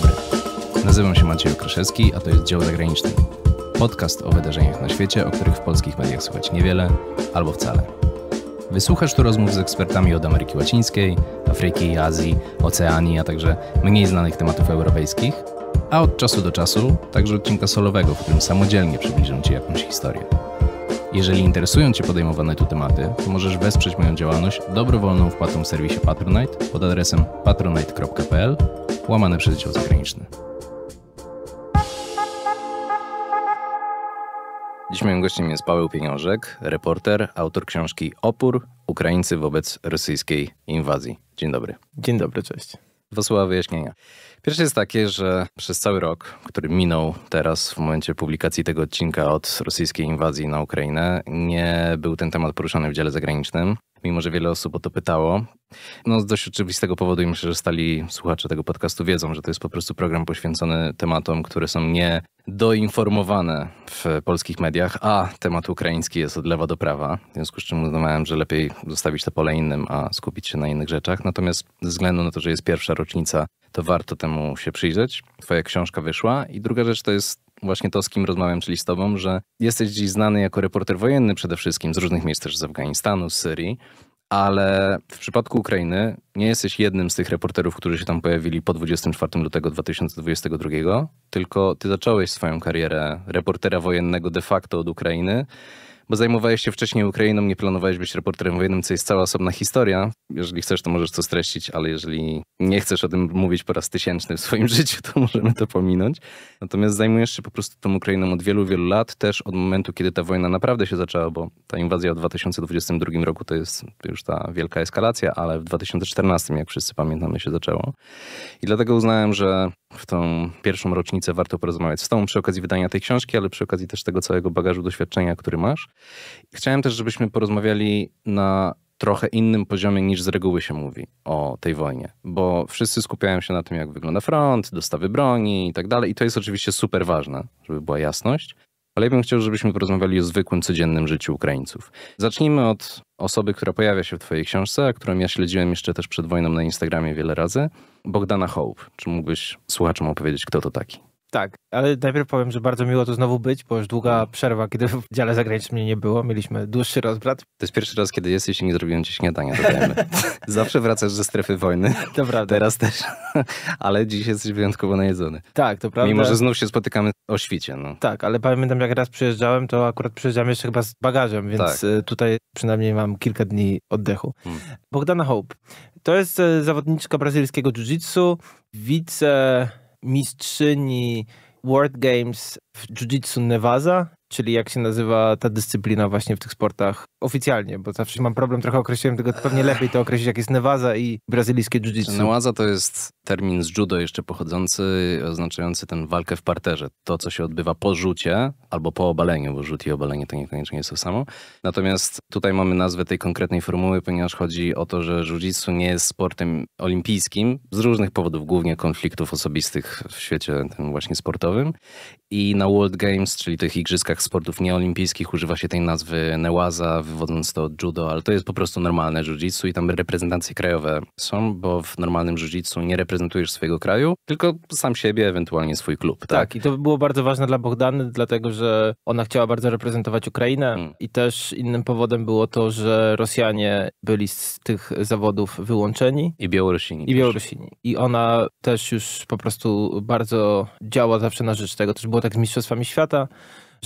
dobry. Nazywam się Maciej Okraszewski, a to jest Dział Zagraniczny. Podcast o wydarzeniach na świecie, o których w polskich mediach słychać niewiele albo wcale. Wysłuchasz tu rozmów z ekspertami od Ameryki Łacińskiej, Afryki, Azji, Oceanii, a także mniej znanych tematów europejskich, a od czasu do czasu także odcinka solowego, w którym samodzielnie przybliżę Ci jakąś historię. Jeżeli interesują Cię podejmowane tu tematy, to możesz wesprzeć moją działalność dobrowolną wpłatą w serwisie Patronite pod adresem patronite.pl łamane przez dział zagraniczny. Dziś moim gościem jest Paweł Pieniążek, reporter, autor książki Opór Ukraińcy wobec rosyjskiej inwazji. Dzień dobry. Dzień dobry, cześć. Dwa słowa wyjaśnienia. Pierwsze jest takie, że przez cały rok, który minął teraz w momencie publikacji tego odcinka od rosyjskiej inwazji na Ukrainę, nie był ten temat poruszany w dziale zagranicznym mimo że wiele osób o to pytało. No, z dość oczywistego powodu i myślę, że stali słuchacze tego podcastu wiedzą, że to jest po prostu program poświęcony tematom, które są nie doinformowane w polskich mediach, a temat ukraiński jest od lewa do prawa, w związku z czym uznałem, że lepiej zostawić to pole innym, a skupić się na innych rzeczach. Natomiast ze względu na to, że jest pierwsza rocznica, to warto temu się przyjrzeć. Twoja książka wyszła i druga rzecz to jest właśnie to, z kim rozmawiam, czyli z tobą, że jesteś dziś znany jako reporter wojenny przede wszystkim, z różnych miejsc też z Afganistanu, z Syrii, ale w przypadku Ukrainy nie jesteś jednym z tych reporterów, którzy się tam pojawili po 24 lutego 2022, tylko ty zacząłeś swoją karierę reportera wojennego de facto od Ukrainy bo zajmowałeś się wcześniej Ukrainą, nie planowałeś być reporterem wojennym, co jest cała osobna historia. Jeżeli chcesz, to możesz to streścić, ale jeżeli nie chcesz o tym mówić po raz tysięczny w swoim życiu, to możemy to pominąć. Natomiast zajmujesz się po prostu tą Ukrainą od wielu, wielu lat, też od momentu, kiedy ta wojna naprawdę się zaczęła, bo ta inwazja w 2022 roku to jest już ta wielka eskalacja, ale w 2014, jak wszyscy pamiętamy, się zaczęło. I dlatego uznałem, że w tą pierwszą rocznicę warto porozmawiać z tą przy okazji wydania tej książki, ale przy okazji też tego całego bagażu doświadczenia, który masz. chciałem też, żebyśmy porozmawiali na trochę innym poziomie niż z reguły się mówi o tej wojnie, bo wszyscy skupiają się na tym, jak wygląda front, dostawy broni i tak dalej. I to jest oczywiście super ważne, żeby była jasność, ale ja bym chciał, żebyśmy porozmawiali o zwykłym, codziennym życiu Ukraińców. Zacznijmy od osoby, która pojawia się w Twojej książce, a którą ja śledziłem jeszcze też przed wojną na Instagramie wiele razy, Bogdana Hope. Czy mógłbyś słuchaczom opowiedzieć, kto to taki? Tak, ale najpierw powiem, że bardzo miło tu znowu być, bo już długa przerwa, kiedy w dziale zagranicznym mnie nie było, mieliśmy dłuższy rozbrat. To jest pierwszy raz, kiedy jesteś i nie zrobiłem ci śniadania, Zawsze wracasz ze strefy wojny. To prawda. Teraz też, ale dziś jesteś wyjątkowo najedzony. Tak, to prawda. Mimo, że znów się spotykamy o świcie. No. Tak, ale pamiętam jak raz przyjeżdżałem, to akurat przyjeżdżałem jeszcze chyba z bagażem, więc tak. E, tutaj przynajmniej mam kilka dni oddechu. Hmm. Bogdana Hope. To jest e, zawodniczka brazylijskiego jiu-jitsu, wice mistrzyni World Games w Jiu-Jitsu Nevada czyli jak się nazywa ta dyscyplina właśnie w tych sportach oficjalnie, bo zawsze mam problem, trochę określiłem tego, pewnie lepiej to określić, jak jest newaza i brazylijskie znaczy, jiu-jitsu. Newaza to jest termin z judo jeszcze pochodzący, oznaczający tę walkę w parterze. To, co się odbywa po rzucie albo po obaleniu, bo rzut i obalenie to niekoniecznie jest to samo. Natomiast tutaj mamy nazwę tej konkretnej formuły, ponieważ chodzi o to, że jiu-jitsu nie jest sportem olimpijskim z różnych powodów, głównie konfliktów osobistych w świecie tym właśnie sportowym i na World Games, czyli tych igrzyskach igrzyskach sportów nieolimpijskich używa się tej nazwy nełaza, wywodząc to od judo, ale to jest po prostu normalne jiu i tam reprezentacje krajowe są, bo w normalnym jiu nie reprezentujesz swojego kraju, tylko sam siebie, ewentualnie swój klub. Tak, tak i to było bardzo ważne dla Bogdany, dlatego że ona chciała bardzo reprezentować Ukrainę hmm. i też innym powodem było to, że Rosjanie byli z tych zawodów wyłączeni. I Białorusini. I Białorusini. I ona też już po prostu bardzo działa zawsze na rzecz tego. Też było tak z Mistrzostwami Świata,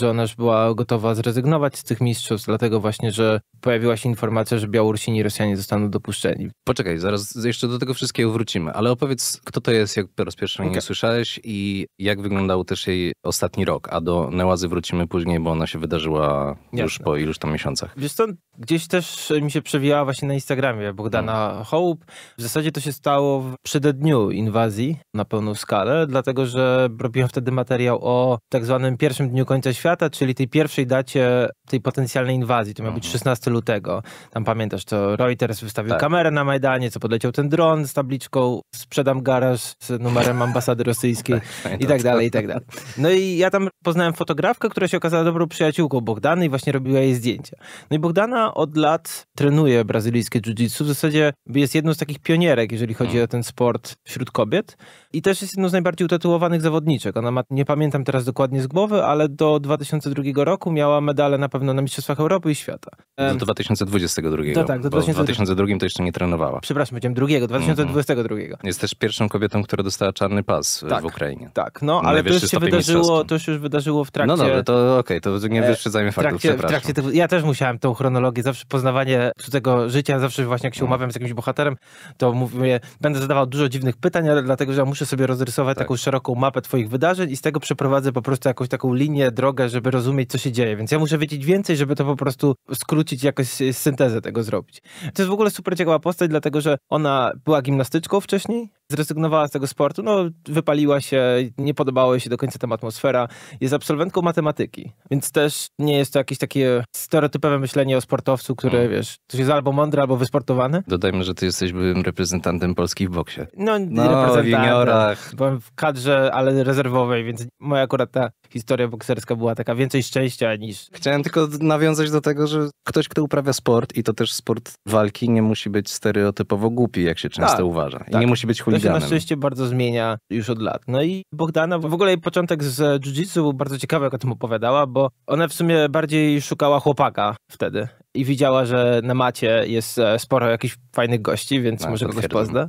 że ona już była gotowa zrezygnować z tych mistrzostw, dlatego właśnie, że pojawiła się informacja, że Białorusini i Rosjanie zostaną dopuszczeni. Poczekaj, zaraz jeszcze do tego wszystkiego wrócimy, ale opowiedz, kto to jest, jak po raz pierwszy okay. nie słyszałeś i jak wyglądał też jej ostatni rok, a do Nełazy wrócimy później, bo ona się wydarzyła Jasne. już po iluś tam miesiącach. Wiesz co, gdzieś też mi się przewijała właśnie na Instagramie Bogdana hmm. Hope. W zasadzie to się stało w przededniu inwazji na pełną skalę, dlatego że robiłem wtedy materiał o tak zwanym pierwszym dniu końca świata, świata, czyli tej pierwszej dacie tej potencjalnej inwazji. To miał być 16 mhm. lutego. Tam pamiętasz, to Reuters wystawił tak. kamerę na Majdanie, co podleciał ten dron z tabliczką sprzedam garaż z numerem ambasady rosyjskiej tak, i tak dalej, i tak dalej. No i ja tam poznałem fotografkę, która się okazała dobrą przyjaciółką Bogdany i właśnie robiła jej zdjęcia. No i Bogdana od lat trenuje brazylijskie jiu-jitsu. W zasadzie jest jedną z takich pionierek, jeżeli chodzi mhm. o ten sport wśród kobiet. I też jest jedną z najbardziej utytułowanych zawodniczek. Ona ma, nie pamiętam teraz dokładnie z głowy, ale do 2002 roku miała medale na pewno na Mistrzostwach Europy i Świata. Do 2022. To tak, do 2022. W 2002 to jeszcze nie trenowała. Przepraszam, powiedziałem drugiego, 2022. Mm -hmm. Jest też pierwszą kobietą, która dostała czarny pas tak, w Ukrainie. Tak, no ale to już się wydarzyło, to już wydarzyło w trakcie... No dobra, to okej, okay, to nie e, wyprzedzajmy faktów, trakcie, trakcie tego. Ja też musiałem tą chronologię, zawsze poznawanie cudzego życia, zawsze właśnie jak się mhm. umawiam z jakimś bohaterem, to mówię, będę zadawał dużo dziwnych pytań, ale dlatego, że ja muszę muszę sobie rozrysować tak. taką szeroką mapę twoich wydarzeń i z tego przeprowadzę po prostu jakąś taką linię, drogę, żeby rozumieć, co się dzieje. Więc ja muszę wiedzieć więcej, żeby to po prostu skrócić, jakoś syntezę tego zrobić. To jest w ogóle super ciekawa postać, dlatego że ona była gimnastyczką wcześniej, zrezygnowała z tego sportu, no wypaliła się, nie podobała jej się do końca ta atmosfera. Jest absolwentką matematyki, więc też nie jest to jakieś takie stereotypowe myślenie o sportowcu, które mm. wiesz, to jest albo mądry, albo wysportowany. Dodajmy, że ty jesteś byłym reprezentantem Polski w boksie. No, no reprezentantem. w juniorach. Byłem w kadrze, ale rezerwowej, więc moja akurat ta historia bokserska była taka więcej szczęścia niż... Chciałem tylko nawiązać do tego, że ktoś, kto uprawia sport i to też sport walki, nie musi być stereotypowo głupi, jak się często tak. uważa. I tak. nie musi być chuliganem się na szczęście bardzo zmienia już od lat. No i Bogdana, w ogóle jej początek z jiu-jitsu był bardzo ciekawy, jak o tym opowiadała, bo ona w sumie bardziej szukała chłopaka wtedy i widziała, że na macie jest e, sporo jakichś fajnych gości, więc może kogoś pozna.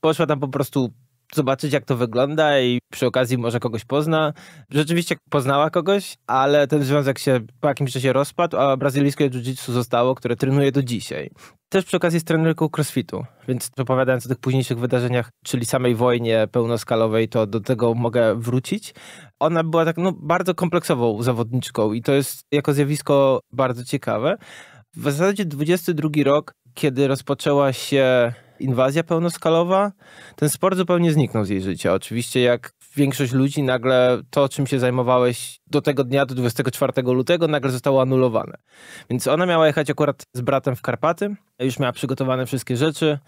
Poszła tam po prostu zobaczyć, jak to wygląda i przy okazji może kogoś pozna. Rzeczywiście poznała kogoś, ale ten związek się po jakimś czasie rozpadł, a brazylijskie jiu-jitsu zostało, które trenuje do dzisiaj. Też przy okazji jest trenerką crossfitu, więc opowiadając o tych późniejszych wydarzeniach, czyli samej wojnie pełnoskalowej, to do tego mogę wrócić. Ona była tak no, bardzo kompleksową zawodniczką i to jest jako zjawisko bardzo ciekawe. W zasadzie 22 rok, kiedy rozpoczęła się inwazja pełnoskalowa, ten sport zupełnie zniknął z jej życia. Oczywiście jak większość ludzi nagle to, czym się zajmowałeś do tego dnia, do 24 lutego, nagle zostało anulowane. Więc ona miała jechać akurat z bratem w Karpaty, już miała przygotowane wszystkie rzeczy,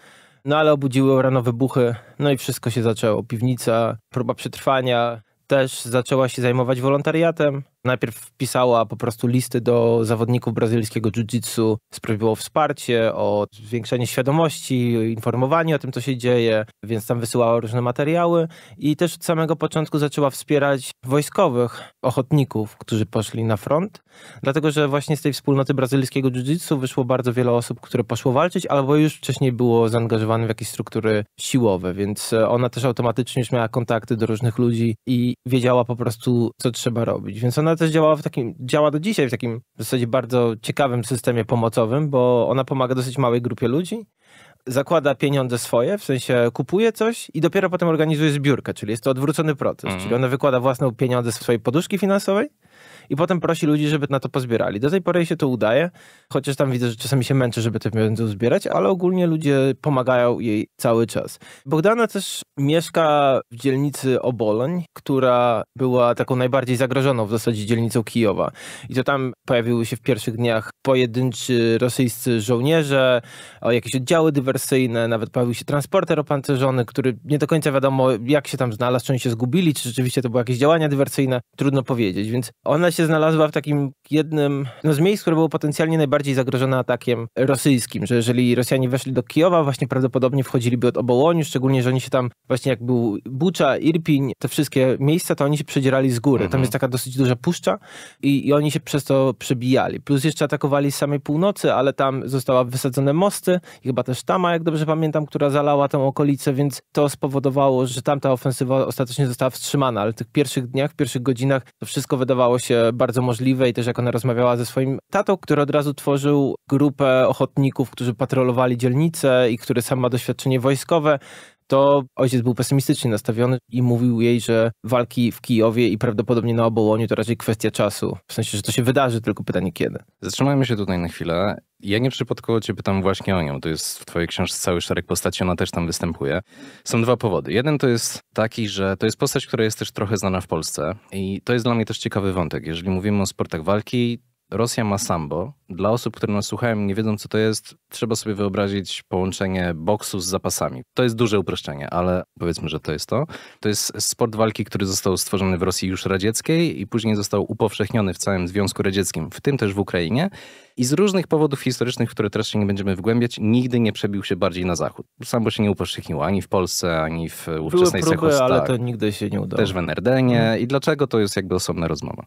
no ale obudziły rano wybuchy, no i wszystko się zaczęło. Piwnica, próba przetrwania, też zaczęła się zajmować wolontariatem, Najpierw wpisała po prostu listy do zawodników brazylijskiego jiu-jitsu z prośbą o wsparcie, o zwiększenie świadomości, informowanie o tym, co się dzieje, więc tam wysyłała różne materiały i też od samego początku zaczęła wspierać wojskowych ochotników, którzy poszli na front, dlatego że właśnie z tej wspólnoty brazylijskiego jiu-jitsu wyszło bardzo wiele osób, które poszło walczyć, albo już wcześniej było zaangażowane w jakieś struktury siłowe, więc e, ona też automatycznie już miała kontakty do różnych ludzi i wiedziała po prostu, co trzeba robić. Więc ona ona też działała w takim, działa do dzisiaj w takim w zasadzie bardzo ciekawym systemie pomocowym, bo ona pomaga dosyć małej grupie ludzi, zakłada pieniądze swoje, w sensie kupuje coś i dopiero potem organizuje zbiórkę, czyli jest to odwrócony proces. Mhm. Czyli ona wykłada własne pieniądze z swojej poduszki finansowej, i potem prosi ludzi, żeby na to pozbierali. Do tej pory jej się to udaje, chociaż tam widzę, że czasami się męczy, żeby te pieniądze uzbierać, ale ogólnie ludzie pomagają jej cały czas. Bogdana też mieszka w dzielnicy Oboloń, która była taką najbardziej zagrożoną w zasadzie dzielnicą Kijowa. I to tam pojawiły się w pierwszych dniach pojedynczy rosyjscy żołnierze, jakieś oddziały dywersyjne, nawet pojawił się transporter opancerzony, który nie do końca wiadomo, jak się tam znalazł, czy oni się zgubili, czy rzeczywiście to były jakieś działania dywersyjne, trudno powiedzieć. Więc ona się znalazła w takim jednym no, z miejsc, które było potencjalnie najbardziej zagrożone atakiem rosyjskim, że jeżeli Rosjanie weszli do Kijowa, właśnie prawdopodobnie wchodziliby od Obołoniu, szczególnie, że oni się tam, właśnie jak był Bucza, Irpiń, te wszystkie miejsca, to oni się przedzierali z góry. Mhm. Tam jest taka dosyć duża puszcza i, i oni się przez to przebijali. Plus jeszcze atakowali z samej północy, ale tam zostały wysadzone mosty i chyba też Tama, jak dobrze pamiętam, która zalała tę okolicę, więc to spowodowało, że tamta ofensywa ostatecznie została wstrzymana, ale w tych pierwszych dniach, w pierwszych godzinach to wszystko wydawało się bardzo możliwe i też jak ona rozmawiała ze swoim tatą, który od razu tworzył grupę ochotników, którzy patrolowali dzielnicę i który sam ma doświadczenie wojskowe, to ojciec był pesymistycznie nastawiony i mówił jej, że walki w Kijowie i prawdopodobnie na Obołoniu to raczej kwestia czasu. W sensie, że to się wydarzy, tylko pytanie kiedy. Zatrzymajmy się tutaj na chwilę ja nie przypadkowo cię pytam właśnie o nią. To jest w twojej książce cały szereg postaci, ona też tam występuje. Są dwa powody. Jeden to jest taki, że to jest postać, która jest też trochę znana w Polsce i to jest dla mnie też ciekawy wątek. Jeżeli mówimy o sportach walki, Rosja ma sambo. Dla osób, które nas słuchają i nie wiedzą, co to jest, trzeba sobie wyobrazić połączenie boksu z zapasami. To jest duże uproszczenie, ale powiedzmy, że to jest to. To jest sport walki, który został stworzony w Rosji już radzieckiej i później został upowszechniony w całym Związku Radzieckim, w tym też w Ukrainie. I z różnych powodów historycznych, które teraz się nie będziemy wgłębiać, nigdy nie przebił się bardziej na zachód. Sambo się nie upowszechniło ani w Polsce, ani w ówczesnej Czechosłowacji. ale to nigdy się nie udało. Też w NRD nie. I dlaczego to jest jakby osobna rozmowa.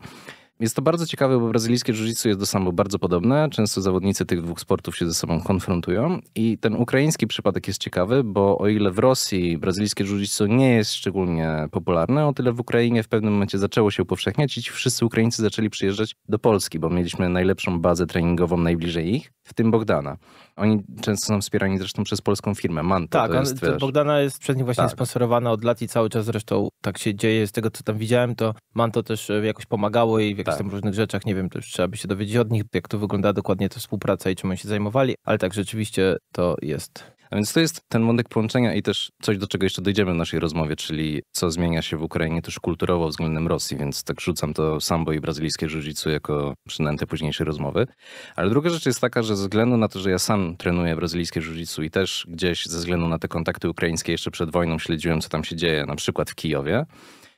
Jest to bardzo ciekawe, bo brazylijskie jiu-jitsu jest do samo bardzo podobne. Często zawodnicy tych dwóch sportów się ze sobą konfrontują. I ten ukraiński przypadek jest ciekawy, bo o ile w Rosji brazylijskie jiu-jitsu nie jest szczególnie popularne, o tyle w Ukrainie w pewnym momencie zaczęło się upowszechniać i ci wszyscy Ukraińcy zaczęli przyjeżdżać do Polski, bo mieliśmy najlepszą bazę treningową najbliżej ich, w tym Bogdana. Oni często są wspierani zresztą przez polską firmę Manto. Tak, to jest, Bogdana jest przez nich właśnie tak. sponsorowana od lat i cały czas zresztą tak się dzieje. Z tego, co tam widziałem, to Manto też e, jakoś pomagało i w jakichś tak. tam różnych rzeczach, nie wiem, to już trzeba by się dowiedzieć od nich, jak to wygląda dokładnie ta współpraca i czym oni się zajmowali, ale tak, rzeczywiście to jest a więc to jest ten wątek połączenia i też coś, do czego jeszcze dojdziemy w naszej rozmowie, czyli co zmienia się w Ukrainie też kulturowo względem Rosji, więc tak rzucam to sambo i brazylijskie jiu jako przynętę późniejszej rozmowy. Ale druga rzecz jest taka, że ze względu na to, że ja sam trenuję brazylijskie jiu i też gdzieś ze względu na te kontakty ukraińskie jeszcze przed wojną śledziłem, co tam się dzieje, na przykład w Kijowie,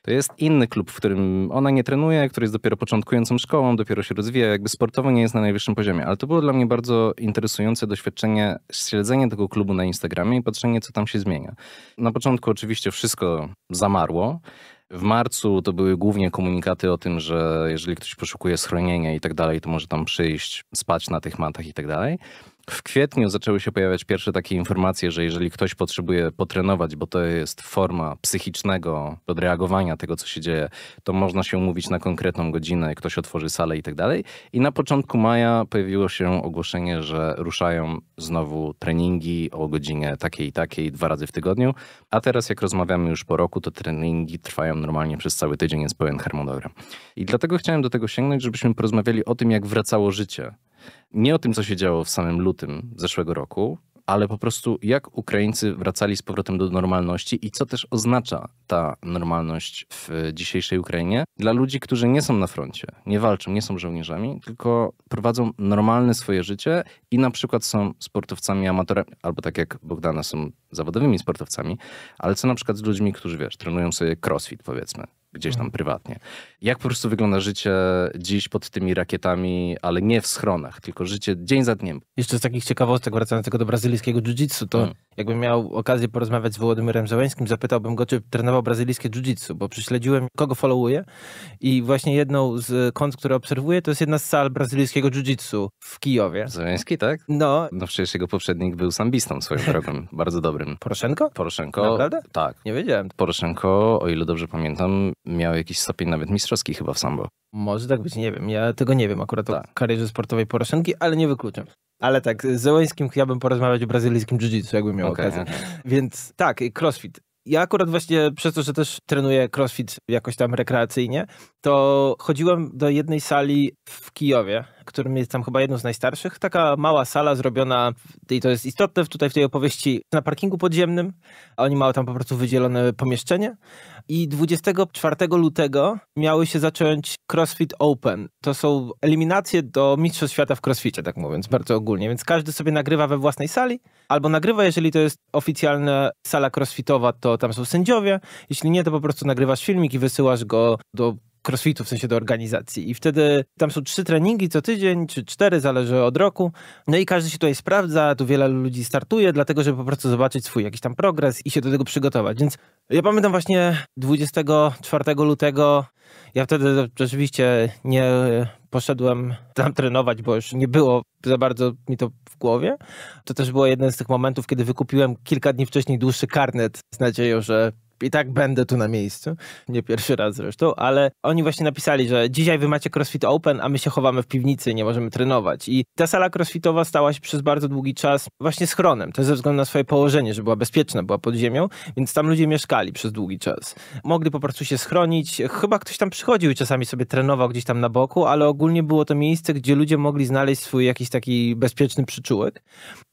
to jest inny klub, w którym ona nie trenuje, który jest dopiero początkującą szkołą, dopiero się rozwija, jakby sportowo nie jest na najwyższym poziomie. Ale to było dla mnie bardzo interesujące doświadczenie, śledzenie tego klubu na Instagramie i patrzenie, co tam się zmienia. Na początku oczywiście wszystko zamarło. W marcu to były głównie komunikaty o tym, że jeżeli ktoś poszukuje schronienia i tak dalej, to może tam przyjść, spać na tych matach i tak dalej. W kwietniu zaczęły się pojawiać pierwsze takie informacje, że jeżeli ktoś potrzebuje potrenować, bo to jest forma psychicznego odreagowania tego, co się dzieje, to można się umówić na konkretną godzinę, ktoś otworzy salę i tak dalej. I na początku maja pojawiło się ogłoszenie, że ruszają znowu treningi o godzinie takiej i takiej dwa razy w tygodniu. A teraz, jak rozmawiamy już po roku, to treningi trwają normalnie przez cały tydzień, jest pełen harmonogram. I dlatego chciałem do tego sięgnąć, żebyśmy porozmawiali o tym, jak wracało życie nie o tym, co się działo w samym lutym zeszłego roku, ale po prostu jak Ukraińcy wracali z powrotem do normalności i co też oznacza ta normalność w dzisiejszej Ukrainie dla ludzi, którzy nie są na froncie, nie walczą, nie są żołnierzami, tylko prowadzą normalne swoje życie i na przykład są sportowcami amatorami, albo tak jak Bogdana są zawodowymi sportowcami, ale co na przykład z ludźmi, którzy wiesz, trenują sobie crossfit powiedzmy, gdzieś tam mhm. prywatnie. Jak po prostu wygląda życie dziś pod tymi rakietami, ale nie w schronach, tylko życie dzień za dniem? Jeszcze z takich ciekawostek, wracając do brazylijskiego jiu-jitsu, to hmm. jakbym miał okazję porozmawiać z Władimirem Załęskim, zapytałbym go, czy trenował brazylijskie jiu-jitsu, bo prześledziłem, kogo followuje i właśnie jedną z kont, które obserwuję, to jest jedna z sal brazylijskiego jiu-jitsu w Kijowie. Załęski, tak? No. No przecież jego poprzednik był sambistą swoim drogą, bardzo dobrym. Poroszenko? Poroszenko. Naprawdę? Tak. Nie wiedziałem. Poroszenko, o ile dobrze pamiętam, miał jakiś stopień nawet mistrzowski chyba w sambo. Może tak być, nie wiem. Ja tego nie wiem akurat tak. o karierze sportowej Poroszenki, ale nie wykluczam. Ale tak, z ja chciałbym porozmawiać o brazylijskim jiu-jitsu, jakbym miał okay, okazję. Okay. Więc tak, crossfit. Ja akurat właśnie przez to, że też trenuję crossfit jakoś tam rekreacyjnie, to chodziłem do jednej sali w Kijowie, którym jest tam chyba jedną z najstarszych. Taka mała sala zrobiona, i to jest istotne tutaj w tej opowieści, na parkingu podziemnym. Oni mają tam po prostu wydzielone pomieszczenie. I 24 lutego miały się zacząć CrossFit Open. To są eliminacje do Mistrzostw Świata w Crossfitie, tak mówiąc, bardzo ogólnie. Więc każdy sobie nagrywa we własnej sali, albo nagrywa, jeżeli to jest oficjalna sala crossfitowa, to tam są sędziowie. Jeśli nie, to po prostu nagrywasz filmik i wysyłasz go do crossfitu, w sensie do organizacji. I wtedy tam są trzy treningi co tydzień, czy cztery, zależy od roku. No i każdy się tutaj sprawdza, tu wiele ludzi startuje, dlatego żeby po prostu zobaczyć swój jakiś tam progres i się do tego przygotować. Więc ja pamiętam właśnie 24 lutego, ja wtedy rzeczywiście nie poszedłem tam trenować, bo już nie było za bardzo mi to w głowie. To też było jeden z tych momentów, kiedy wykupiłem kilka dni wcześniej dłuższy karnet z nadzieją, że i tak będę tu na miejscu, nie pierwszy raz zresztą, ale oni właśnie napisali, że dzisiaj wy macie CrossFit Open, a my się chowamy w piwnicy i nie możemy trenować. I ta sala crossfitowa stała się przez bardzo długi czas właśnie schronem, jest ze względu na swoje położenie, że była bezpieczna, była pod ziemią, więc tam ludzie mieszkali przez długi czas. Mogli po prostu się schronić, chyba ktoś tam przychodził i czasami sobie trenował gdzieś tam na boku, ale ogólnie było to miejsce, gdzie ludzie mogli znaleźć swój jakiś taki bezpieczny przyczółek.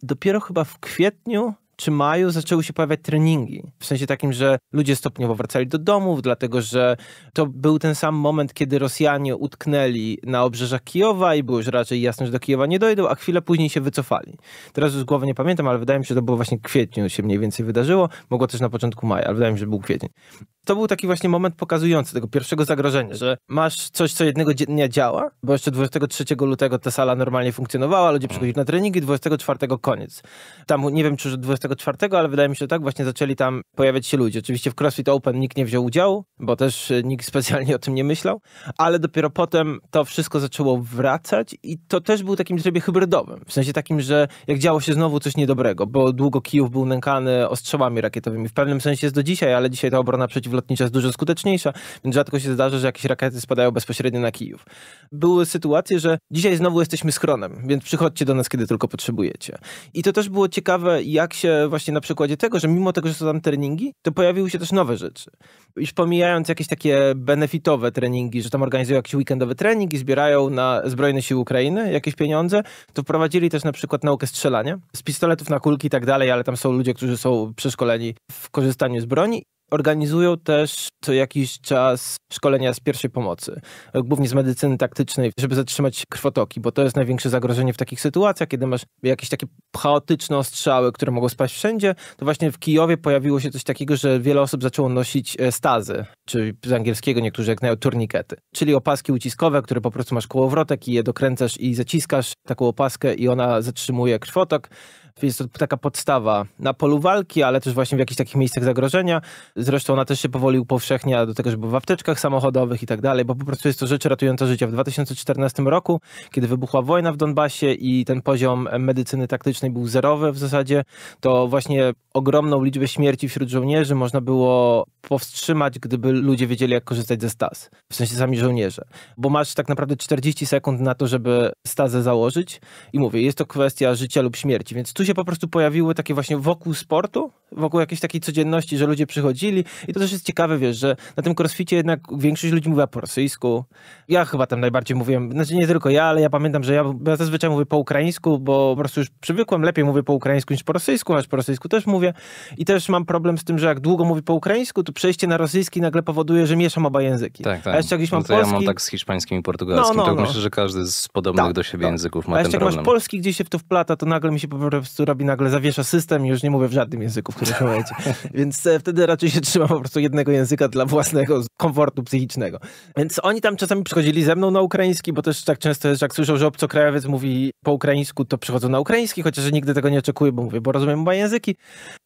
Dopiero chyba w kwietniu czy maju zaczęły się pojawiać treningi. W sensie takim, że ludzie stopniowo wracali do domów, dlatego że to był ten sam moment, kiedy Rosjanie utknęli na obrzeżach Kijowa i było już raczej jasne, że do Kijowa nie dojdą, a chwilę później się wycofali. Teraz już z głowy nie pamiętam, ale wydaje mi się, że to było właśnie kwietniu się mniej więcej wydarzyło. Mogło też na początku maja, ale wydaje mi się, że był kwiecień to był taki właśnie moment pokazujący tego pierwszego zagrożenia, że masz coś, co jednego dnia działa, bo jeszcze 23 lutego ta sala normalnie funkcjonowała, ludzie przychodzili na treningi, 24 koniec. Tam nie wiem, czy już 24, ale wydaje mi się, że tak właśnie zaczęli tam pojawiać się ludzie. Oczywiście w CrossFit Open nikt nie wziął udziału, bo też e, nikt specjalnie o tym nie myślał, ale dopiero potem to wszystko zaczęło wracać i to też był takim trybie hybrydowym, w sensie takim, że jak działo się znowu coś niedobrego, bo długo Kijów był nękany ostrzałami rakietowymi. W pewnym sensie jest do dzisiaj, ale dzisiaj ta obrona przeciw lotnicza jest dużo skuteczniejsza, więc rzadko się zdarza, że jakieś rakiety spadają bezpośrednio na Kijów. Były sytuacje, że dzisiaj znowu jesteśmy schronem, więc przychodźcie do nas, kiedy tylko potrzebujecie. I to też było ciekawe, jak się właśnie na przykładzie tego, że mimo tego, że są tam treningi, to pojawiły się też nowe rzeczy. Już pomijając jakieś takie benefitowe treningi, że tam organizują jakiś weekendowy trening i zbierają na Zbrojne Siły Ukrainy jakieś pieniądze, to wprowadzili też na przykład naukę strzelania z pistoletów na kulki i tak dalej, ale tam są ludzie, którzy są przeszkoleni w korzystaniu z broni Organizują też co jakiś czas szkolenia z pierwszej pomocy, głównie z medycyny taktycznej, żeby zatrzymać krwotoki, bo to jest największe zagrożenie w takich sytuacjach, kiedy masz jakieś takie chaotyczne ostrzały, które mogą spaść wszędzie. To właśnie w Kijowie pojawiło się coś takiego, że wiele osób zaczęło nosić e, stazy, czyli z angielskiego niektórzy jak znają turnikety, czyli opaski uciskowe, które po prostu masz kołowrotek i je dokręcasz i zaciskasz taką opaskę i ona zatrzymuje krwotok. Jest to taka podstawa na polu walki, ale też właśnie w jakichś takich miejscach zagrożenia. Zresztą ona też się powoli upowszechnia do tego, żeby w apteczkach samochodowych i tak dalej, bo po prostu jest to rzecz ratująca życia. W 2014 roku, kiedy wybuchła wojna w Donbasie i ten poziom medycyny taktycznej był zerowy w zasadzie, to właśnie ogromną liczbę śmierci wśród żołnierzy można było powstrzymać, gdyby ludzie wiedzieli, jak korzystać ze staz. W sensie sami żołnierze. Bo masz tak naprawdę 40 sekund na to, żeby stazę założyć. I mówię, jest to kwestia życia lub śmierci. Więc tu się po prostu pojawiły takie właśnie wokół sportu, wokół jakiejś takiej codzienności, że ludzie przychodzili. I to też jest ciekawe, wiesz, że na tym crossficie jednak większość ludzi mówiła po rosyjsku. Ja chyba tam najbardziej mówiłem, znaczy nie tylko ja, ale ja pamiętam, że ja, ja zazwyczaj mówię po ukraińsku, bo po prostu już przywykłem, lepiej mówię po ukraińsku niż po rosyjsku, aż po rosyjsku też mówię mówię. I też mam problem z tym, że jak długo mówię po ukraińsku, to przejście na rosyjski nagle powoduje, że mieszam oba języki. Tak, tak. A jeszcze jakiś mam no polski... Ja mam tak z hiszpańskim i portugalskim, no, no, to no. myślę, że każdy z podobnych tak, do siebie tak. języków ma A ten problem. A jak masz polski, gdzie się w to wplata, to nagle mi się po prostu robi, nagle zawiesza system i już nie mówię w żadnym języku w którymś momencie. Więc e, wtedy raczej się trzymam po prostu jednego języka dla własnego komfortu psychicznego. Więc oni tam czasami przychodzili ze mną na ukraiński, bo też tak często jest, jak słyszą, że obcokrajowiec mówi po ukraińsku, to przychodzą na ukraiński, chociaż nigdy tego nie oczekuję, bo mówię, bo rozumiem oba języki.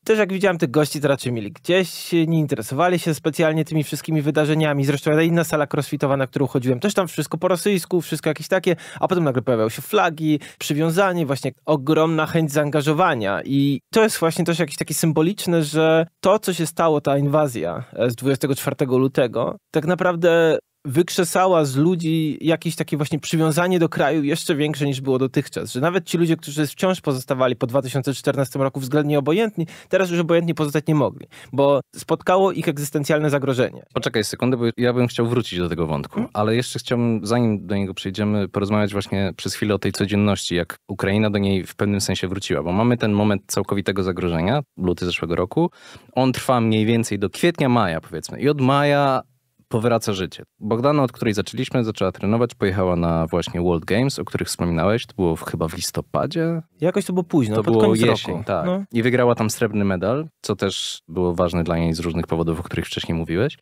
Też jak widziałem tych gości, to raczej mieli gdzieś, nie interesowali się specjalnie tymi wszystkimi wydarzeniami. Zresztą inna sala crossfitowa, na którą chodziłem, też tam wszystko po rosyjsku, wszystko jakieś takie, a potem nagle pojawiały się flagi, przywiązanie, właśnie ogromna chęć zaangażowania. I to jest właśnie też jakieś takie symboliczne, że to, co się stało, ta inwazja e, z 24 lutego, tak naprawdę wykrzesała z ludzi jakieś takie właśnie przywiązanie do kraju jeszcze większe niż było dotychczas. Że nawet ci ludzie, którzy wciąż pozostawali po 2014 roku względnie obojętni, teraz już obojętni pozostać nie mogli, bo spotkało ich egzystencjalne zagrożenie. Poczekaj sekundę, bo ja bym chciał wrócić do tego wątku, hmm? ale jeszcze chciałbym, zanim do niego przejdziemy, porozmawiać właśnie przez chwilę o tej codzienności, jak Ukraina do niej w pewnym sensie wróciła, bo mamy ten moment całkowitego zagrożenia, luty zeszłego roku. On trwa mniej więcej do kwietnia, maja powiedzmy. I od maja powraca życie. Bogdana, od której zaczęliśmy, zaczęła trenować, pojechała na właśnie World Games, o których wspominałeś. To było chyba w listopadzie. Jakoś to było późno, to było koniec jesień, roku. Tak. No. I wygrała tam srebrny medal, co też było ważne dla niej z różnych powodów, o których wcześniej mówiłeś.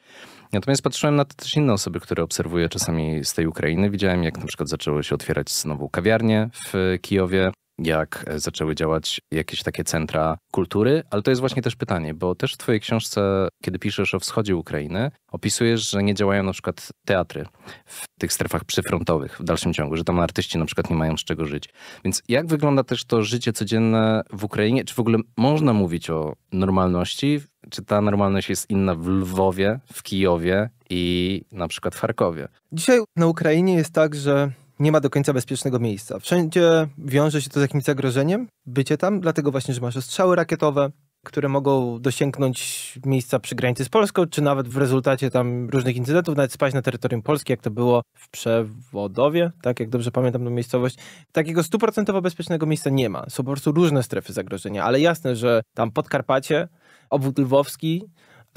Natomiast patrzyłem na te też inne osoby, które obserwuję czasami z tej Ukrainy. Widziałem, jak na przykład zaczęły się otwierać znowu kawiarnie w Kijowie jak e, zaczęły działać jakieś takie centra kultury, ale to jest właśnie też pytanie, bo też w Twojej książce, kiedy piszesz o wschodzie Ukrainy, opisujesz, że nie działają na przykład teatry w tych strefach przyfrontowych w dalszym ciągu, że tam artyści na przykład nie mają z czego żyć. Więc jak wygląda też to życie codzienne w Ukrainie? Czy w ogóle można mówić o normalności? Czy ta normalność jest inna w Lwowie, w Kijowie i na przykład w Charkowie? Dzisiaj na Ukrainie jest tak, że nie ma do końca bezpiecznego miejsca. Wszędzie wiąże się to z jakimś zagrożeniem, bycie tam, dlatego właśnie, że masz strzały rakietowe, które mogą dosięgnąć miejsca przy granicy z Polską, czy nawet w rezultacie tam różnych incydentów, nawet spaść na terytorium Polski, jak to było w Przewodowie, tak, jak dobrze pamiętam tę miejscowość. Takiego stuprocentowo bezpiecznego miejsca nie ma. Są po prostu różne strefy zagrożenia, ale jasne, że tam Podkarpacie, obwód lwowski,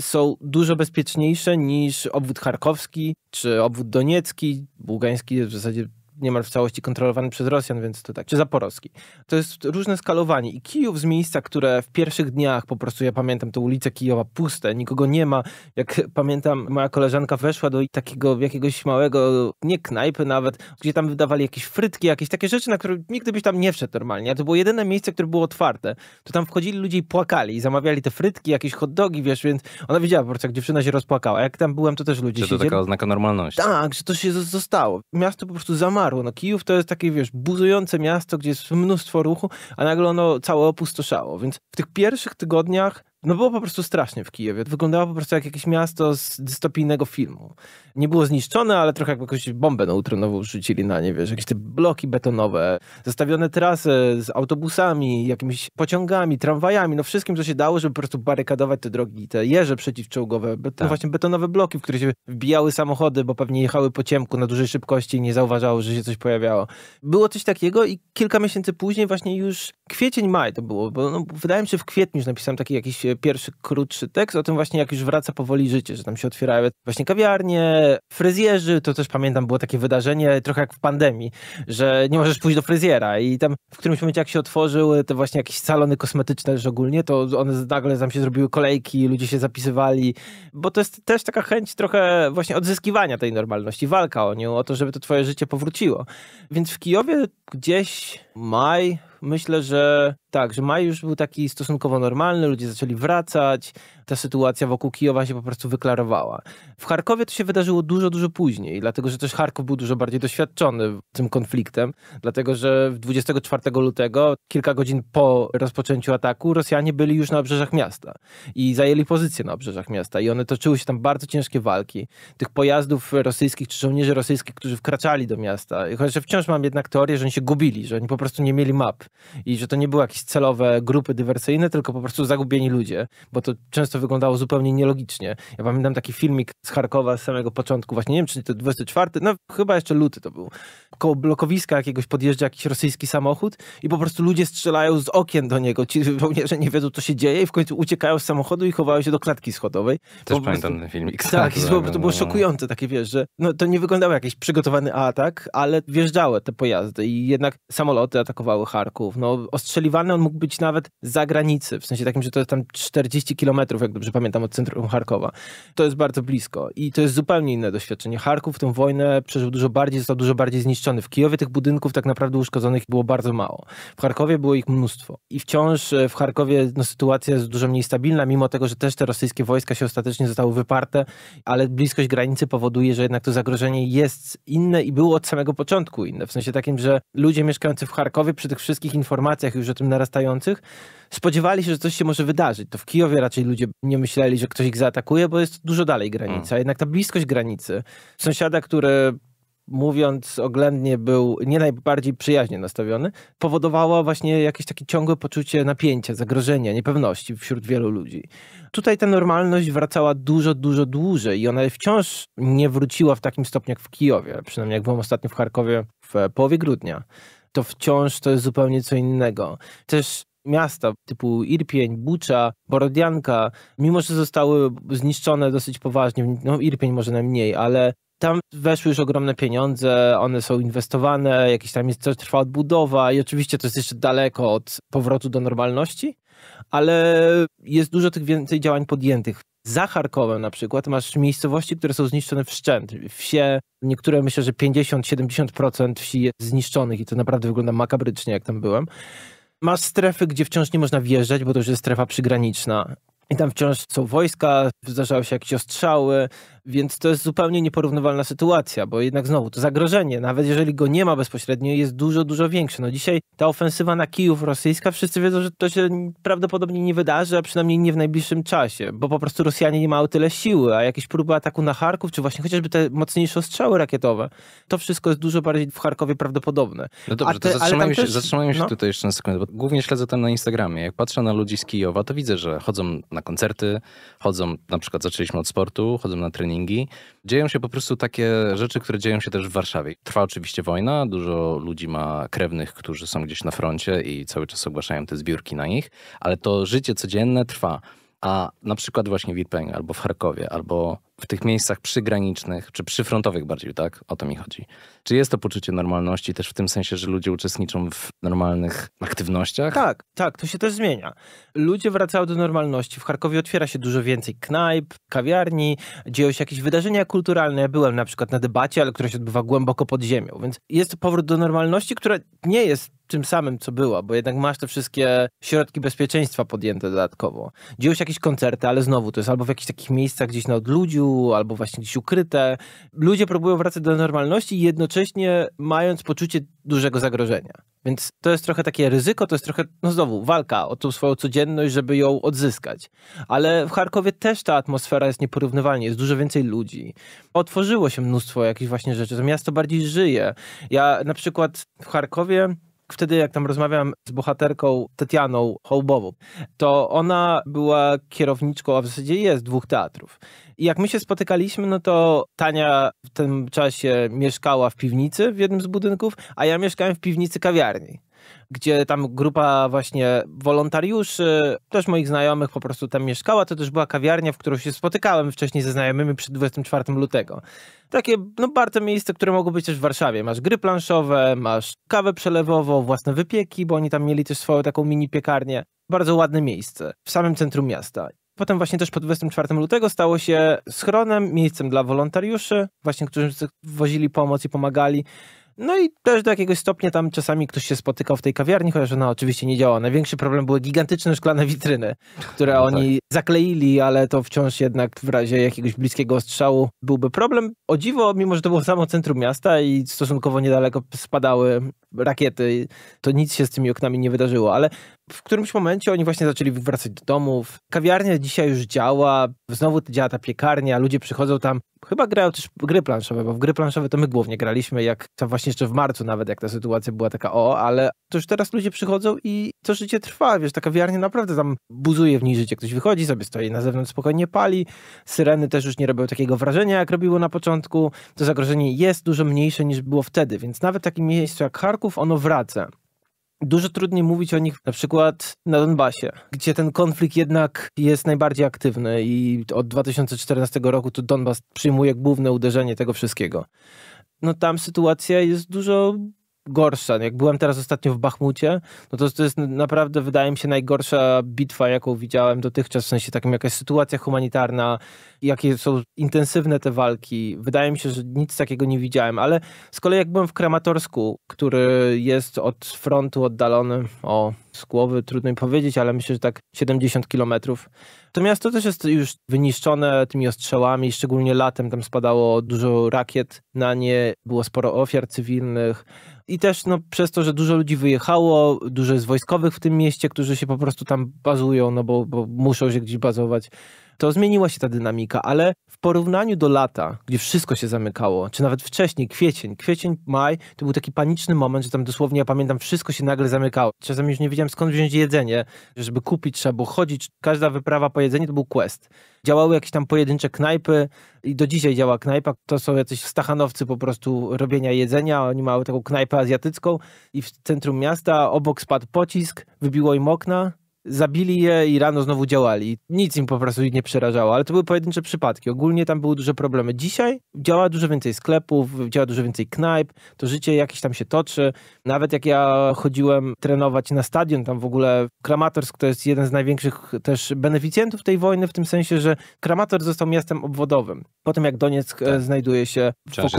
są dużo bezpieczniejsze niż obwód charkowski czy obwód doniecki. Bułgański jest w zasadzie niemal w całości kontrolowany przez Rosjan, więc to tak, czy Zaporowski. To jest różne skalowanie i Kijów z miejsca, które w pierwszych dniach, po prostu ja pamiętam te ulice Kijowa puste, nikogo nie ma. Jak pamiętam, moja koleżanka weszła do takiego jakiegoś małego, nie knajpy nawet, gdzie tam wydawali jakieś frytki, jakieś takie rzeczy, na które nigdy byś tam nie wszedł normalnie, a to było jedyne miejsce, które było otwarte. To tam wchodzili ludzie i płakali, i zamawiali te frytki, jakieś hot dogi, wiesz, więc ona widziała po prostu, jak dziewczyna się rozpłakała. Jak tam byłem, to też ludzie Czy to siedzieli. taka oznaka normalności. Tak, że to się zostało. Miasto po prostu zamarło umarło. No Kijów to jest takie, wiesz, buzujące miasto, gdzie jest mnóstwo ruchu, a nagle ono całe opustoszało. Więc w tych pierwszych tygodniach no było po prostu strasznie w Kijowie. Wyglądało po prostu jak jakieś miasto z dystopijnego filmu. Nie było zniszczone, ale trochę jakby jakąś bombę neutronową rzucili na nie, wiesz, jakieś te bloki betonowe, zestawione trasy z autobusami, jakimiś pociągami, tramwajami, no wszystkim, co się dało, żeby po prostu barykadować te drogi, te jeże przeciwczołgowe, bet- no tak. no właśnie betonowe bloki, w które się wbijały samochody, bo pewnie jechały po ciemku na dużej szybkości i nie zauważało, że się coś pojawiało. Było coś takiego i kilka miesięcy później właśnie już kwiecień, maj to było, bo no, wydaje mi się w kwietniu już napisałem taki jakiś e, pierwszy krótszy tekst o tym właśnie, jak już wraca powoli życie, że tam się otwierają właśnie kawiarnie, fryzjerzy, to też pamiętam było takie wydarzenie, trochę jak w pandemii, że nie możesz pójść do fryzjera i tam w którymś momencie jak się otworzyły te właśnie jakieś salony kosmetyczne już ogólnie, to one nagle tam się zrobiły kolejki, ludzie się zapisywali, bo to jest też taka chęć trochę właśnie odzyskiwania tej normalności, walka o nią, o to, żeby to twoje życie powróciło. Więc w Kijowie gdzieś maj, myślę, że tak, że maj już był taki stosunkowo normalny, ludzie zaczęli wracać, ta sytuacja wokół Kijowa się po prostu wyklarowała. W Charkowie to się wydarzyło dużo, dużo później, dlatego że też Charków był dużo bardziej doświadczony tym konfliktem, dlatego że 24 lutego, kilka godzin po rozpoczęciu ataku, Rosjanie byli już na obrzeżach miasta i zajęli pozycję na obrzeżach miasta i one toczyły się tam bardzo ciężkie walki. Tych pojazdów rosyjskich czy żołnierzy rosyjskich, którzy wkraczali do miasta, chociaż wciąż mam jednak teorię, że oni się gubili, że oni po prostu nie mieli map i że to nie była jakiś jakieś celowe grupy dywersyjne, tylko po prostu zagubieni ludzie, bo to często wyglądało zupełnie nielogicznie. Ja pamiętam taki filmik z Charkowa z samego początku, właśnie nie wiem, czy to 24, no chyba jeszcze luty to był. Koło blokowiska jakiegoś podjeżdża jakiś rosyjski samochód i po prostu ludzie strzelają z okien do niego. Ci żołnierze nie wiedzą, co się dzieje i w końcu uciekają z samochodu i chowają się do klatki schodowej. Też po pamiętam prostu... ten filmik. Tak, tak, to, to było no, no, no, szokujące takie, wiesz, że no, to nie wyglądało jakiś przygotowany atak, ale wjeżdżały te pojazdy i jednak samoloty atakowały Charków. No, ostrzeliwane on mógł być nawet za zagranicy, w sensie takim, że to jest tam 40 kilometrów, jak dobrze pamiętam, od centrum Charkowa. To jest bardzo blisko i to jest zupełnie inne doświadczenie. Charków tę wojnę przeżył dużo bardziej, został dużo bardziej zniszczony. W Kijowie tych budynków tak naprawdę uszkodzonych było bardzo mało. W Charkowie było ich mnóstwo i wciąż e, w Charkowie no, sytuacja jest dużo mniej stabilna, mimo tego, że też te rosyjskie wojska się ostatecznie zostały wyparte, ale bliskość granicy powoduje, że jednak to zagrożenie jest inne i było od samego początku inne. W sensie takim, że ludzie mieszkający w Charkowie przy tych wszystkich informacjach już o tym narastających, spodziewali się, że coś się może wydarzyć. To w Kijowie raczej ludzie nie myśleli, że ktoś ich zaatakuje, bo jest dużo dalej granica. Mm. Jednak ta bliskość granicy, sąsiada, który mówiąc oględnie, był nie najbardziej przyjaźnie nastawiony, powodowało właśnie jakieś takie ciągłe poczucie napięcia, zagrożenia, niepewności wśród wielu ludzi. Tutaj ta normalność wracała dużo, dużo dłużej i ona wciąż nie wróciła w takim stopniu jak w Kijowie, przynajmniej jak byłem ostatnio w Charkowie w połowie grudnia to wciąż to jest zupełnie co innego. Też miasta typu Irpień, Bucza, Borodianka, mimo że zostały zniszczone dosyć poważnie, no Irpień może najmniej, ale tam weszły już ogromne pieniądze, one są inwestowane, jakieś tam jest, coś trwa odbudowa i oczywiście to jest jeszcze daleko od powrotu do normalności, ale jest dużo tych więcej działań podjętych. Za Charkowem na przykład masz miejscowości, które są zniszczone wszczęt. Wsie, niektóre myślę, że 50-70% wsi jest zniszczonych i to naprawdę wygląda makabrycznie, jak tam byłem. Masz strefy, gdzie wciąż nie można wjeżdżać, bo to już jest strefa przygraniczna. I tam wciąż są wojska, zdarzały się jakieś ostrzały, więc to jest zupełnie nieporównywalna sytuacja, bo jednak znowu to zagrożenie, nawet jeżeli go nie ma bezpośrednio, jest dużo, dużo większe. No dzisiaj ta ofensywa na Kijów rosyjska, wszyscy wiedzą, że to się prawdopodobnie nie wydarzy, a przynajmniej nie w najbliższym czasie, bo po prostu Rosjanie nie mają tyle siły, a jakieś próby ataku na Charków, czy właśnie chociażby te mocniejsze ostrzały rakietowe, to wszystko jest dużo bardziej w Charkowie prawdopodobne. No dobrze, te, to zatrzymajmy się, też... zatrzymajmy się no. tutaj jeszcze na sekundę, bo głównie śledzę to na Instagramie. Jak patrzę na ludzi z Kijowa, to widzę, że chodzą na koncerty, chodzą, na przykład zaczęliśmy od sportu, chodzą na treningi, treningi. Dzieją się po prostu takie rzeczy, które dzieją się też w Warszawie. Trwa oczywiście wojna, dużo ludzi ma krewnych, którzy są gdzieś na froncie i cały czas ogłaszają te zbiórki na nich, ale to życie codzienne trwa. A na przykład właśnie w Irpeniu, albo w Charkowie, albo w tych miejscach przygranicznych, czy przyfrontowych bardziej, tak? O to mi chodzi. Czy jest to poczucie normalności też w tym sensie, że ludzie uczestniczą w normalnych aktywnościach? Tak, tak, to się też zmienia. Ludzie wracają do normalności. W Charkowie otwiera się dużo więcej knajp, kawiarni, dzieją się jakieś wydarzenia kulturalne. Ja byłem na przykład na debacie, ale która się odbywa głęboko pod ziemią, więc jest to powrót do normalności, która nie jest tym samym, co była, bo jednak masz te wszystkie środki bezpieczeństwa podjęte dodatkowo. Dzieją się jakieś koncerty, ale znowu to jest albo w jakichś takich miejscach gdzieś na odludziu, albo właśnie gdzieś ukryte. Ludzie próbują wracać do normalności, jednocześnie mając poczucie dużego zagrożenia. Więc to jest trochę takie ryzyko, to jest trochę, no znowu, walka o tą swoją codzienność, żeby ją odzyskać. Ale w Charkowie też ta atmosfera jest nieporównywalna, jest dużo więcej ludzi. Otworzyło się mnóstwo jakichś właśnie rzeczy, to miasto bardziej żyje. Ja na przykład w Charkowie wtedy jak tam rozmawiam z bohaterką Tetianą Hołbową, to ona była kierowniczką, a w zasadzie jest, dwóch teatrów. I jak my się spotykaliśmy, no to Tania w tym czasie mieszkała w piwnicy w jednym z budynków, a ja mieszkałem w piwnicy kawiarni gdzie tam grupa właśnie wolontariuszy, też moich znajomych po prostu tam mieszkała. To też była kawiarnia, w którą się spotykałem wcześniej ze znajomymi przed 24 lutego. Takie, no, bardzo miejsce, które mogło być też w Warszawie. Masz gry planszowe, masz kawę przelewową, własne wypieki, bo oni tam mieli też swoją taką mini piekarnię. Bardzo ładne miejsce w samym centrum miasta. Potem właśnie też po 24 lutego stało się schronem, miejscem dla wolontariuszy, właśnie którzy wozili pomoc i pomagali. No i też do jakiegoś stopnia tam czasami ktoś się spotykał w tej kawiarni, chociaż ona oczywiście nie działa. Największy problem były gigantyczne szklane witryny, które no oni tak. zakleili, ale to wciąż jednak w razie jakiegoś bliskiego ostrzału byłby problem. O dziwo, mimo że to było samo centrum miasta i stosunkowo niedaleko spadały rakiety, to nic się z tymi oknami nie wydarzyło, ale w którymś momencie oni właśnie zaczęli wracać do domów. Kawiarnia dzisiaj już działa, znowu działa ta piekarnia, ludzie przychodzą tam. Chyba grają też gry planszowe, bo w gry planszowe to my głównie graliśmy, jak to właśnie jeszcze w marcu nawet, jak ta sytuacja była taka o, ale to już teraz ludzie przychodzą i to życie trwa, wiesz, ta kawiarnia naprawdę tam buzuje w niej życie. Ktoś wychodzi, sobie stoi na zewnątrz, spokojnie pali, syreny też już nie robią takiego wrażenia, jak robiło na początku. To zagrożenie jest dużo mniejsze niż było wtedy, więc nawet w takim miejscu jak Charków ono wraca. Dużo trudniej mówić o nich na przykład na Donbasie, gdzie ten konflikt jednak jest najbardziej aktywny i od 2014 roku to Donbas przyjmuje główne uderzenie tego wszystkiego. No tam sytuacja jest dużo gorsza. No jak byłem teraz ostatnio w Bachmucie, no to, to jest naprawdę, wydaje mi się, najgorsza bitwa, jaką widziałem dotychczas, w sensie takim jest sytuacja humanitarna, jakie są intensywne te walki. Wydaje mi się, że nic takiego nie widziałem, ale z kolei jak byłem w Krematorsku, który jest od frontu oddalony o z głowy, trudno mi powiedzieć, ale myślę, że tak 70 kilometrów. To miasto też jest już wyniszczone tymi ostrzałami, szczególnie latem tam spadało dużo rakiet na nie, było sporo ofiar cywilnych i też no, przez to, że dużo ludzi wyjechało, dużo jest wojskowych w tym mieście, którzy się po prostu tam bazują, no bo, bo muszą się gdzieś bazować to zmieniła się ta dynamika, ale w porównaniu do lata, gdzie wszystko się zamykało, czy nawet wcześniej, kwiecień, kwiecień, maj, to był taki paniczny moment, że tam dosłownie, ja pamiętam, wszystko się nagle zamykało. Czasami już nie wiedziałem skąd wziąć jedzenie, żeby kupić, trzeba było chodzić. Każda wyprawa po jedzenie to był quest. Działały jakieś tam pojedyncze knajpy i do dzisiaj działa knajpa. To są jacyś stachanowcy po prostu robienia jedzenia. Oni mają taką knajpę azjatycką i w centrum miasta obok spadł pocisk, wybiło im okna, zabili je i rano znowu działali. Nic im po prostu nie przerażało, ale to były pojedyncze przypadki. Ogólnie tam były duże problemy. Dzisiaj działa dużo więcej sklepów, działa dużo więcej knajp, to życie jakieś tam się toczy. Nawet jak ja chodziłem trenować na stadion, tam w ogóle Kramatorsk to jest jeden z największych też beneficjentów tej wojny, w tym sensie, że Kramatorsk został miastem obwodowym. Po tym jak Donieck e, tak. znajduje się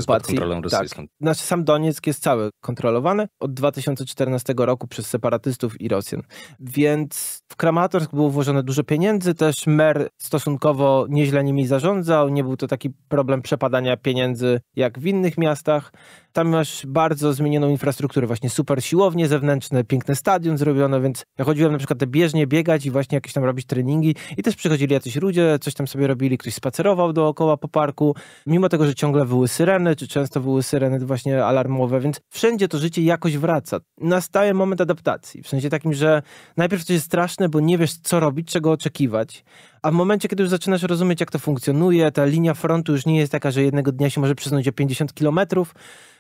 pod kontrolą okupacji. Tak. Znaczy sam Donieck jest cały kontrolowany od 2014 roku przez separatystów i Rosjan. Więc w Kramatorsk było włożone dużo pieniędzy, też mer stosunkowo nieźle nimi zarządzał, nie był to taki problem przepadania pieniędzy jak w innych miastach. Tam masz bardzo zmienioną infrastrukturę, właśnie super siłownie zewnętrzne, piękne stadion zrobione, więc ja chodziłem na przykład te bieżnie biegać i właśnie jakieś tam robić treningi i też przychodzili jacyś ludzie, coś tam sobie robili, ktoś spacerował dookoła po parku, mimo tego, że ciągle były syreny, czy często były syreny właśnie alarmowe, więc wszędzie to życie jakoś wraca. Nastaje moment adaptacji, w sensie takim, że najpierw coś jest straszne, bo nie wiesz co robić, czego oczekiwać, a w momencie, kiedy już zaczynasz rozumieć, jak to funkcjonuje, ta linia frontu już nie jest taka, że jednego dnia się może przesunąć o 50 kilometrów,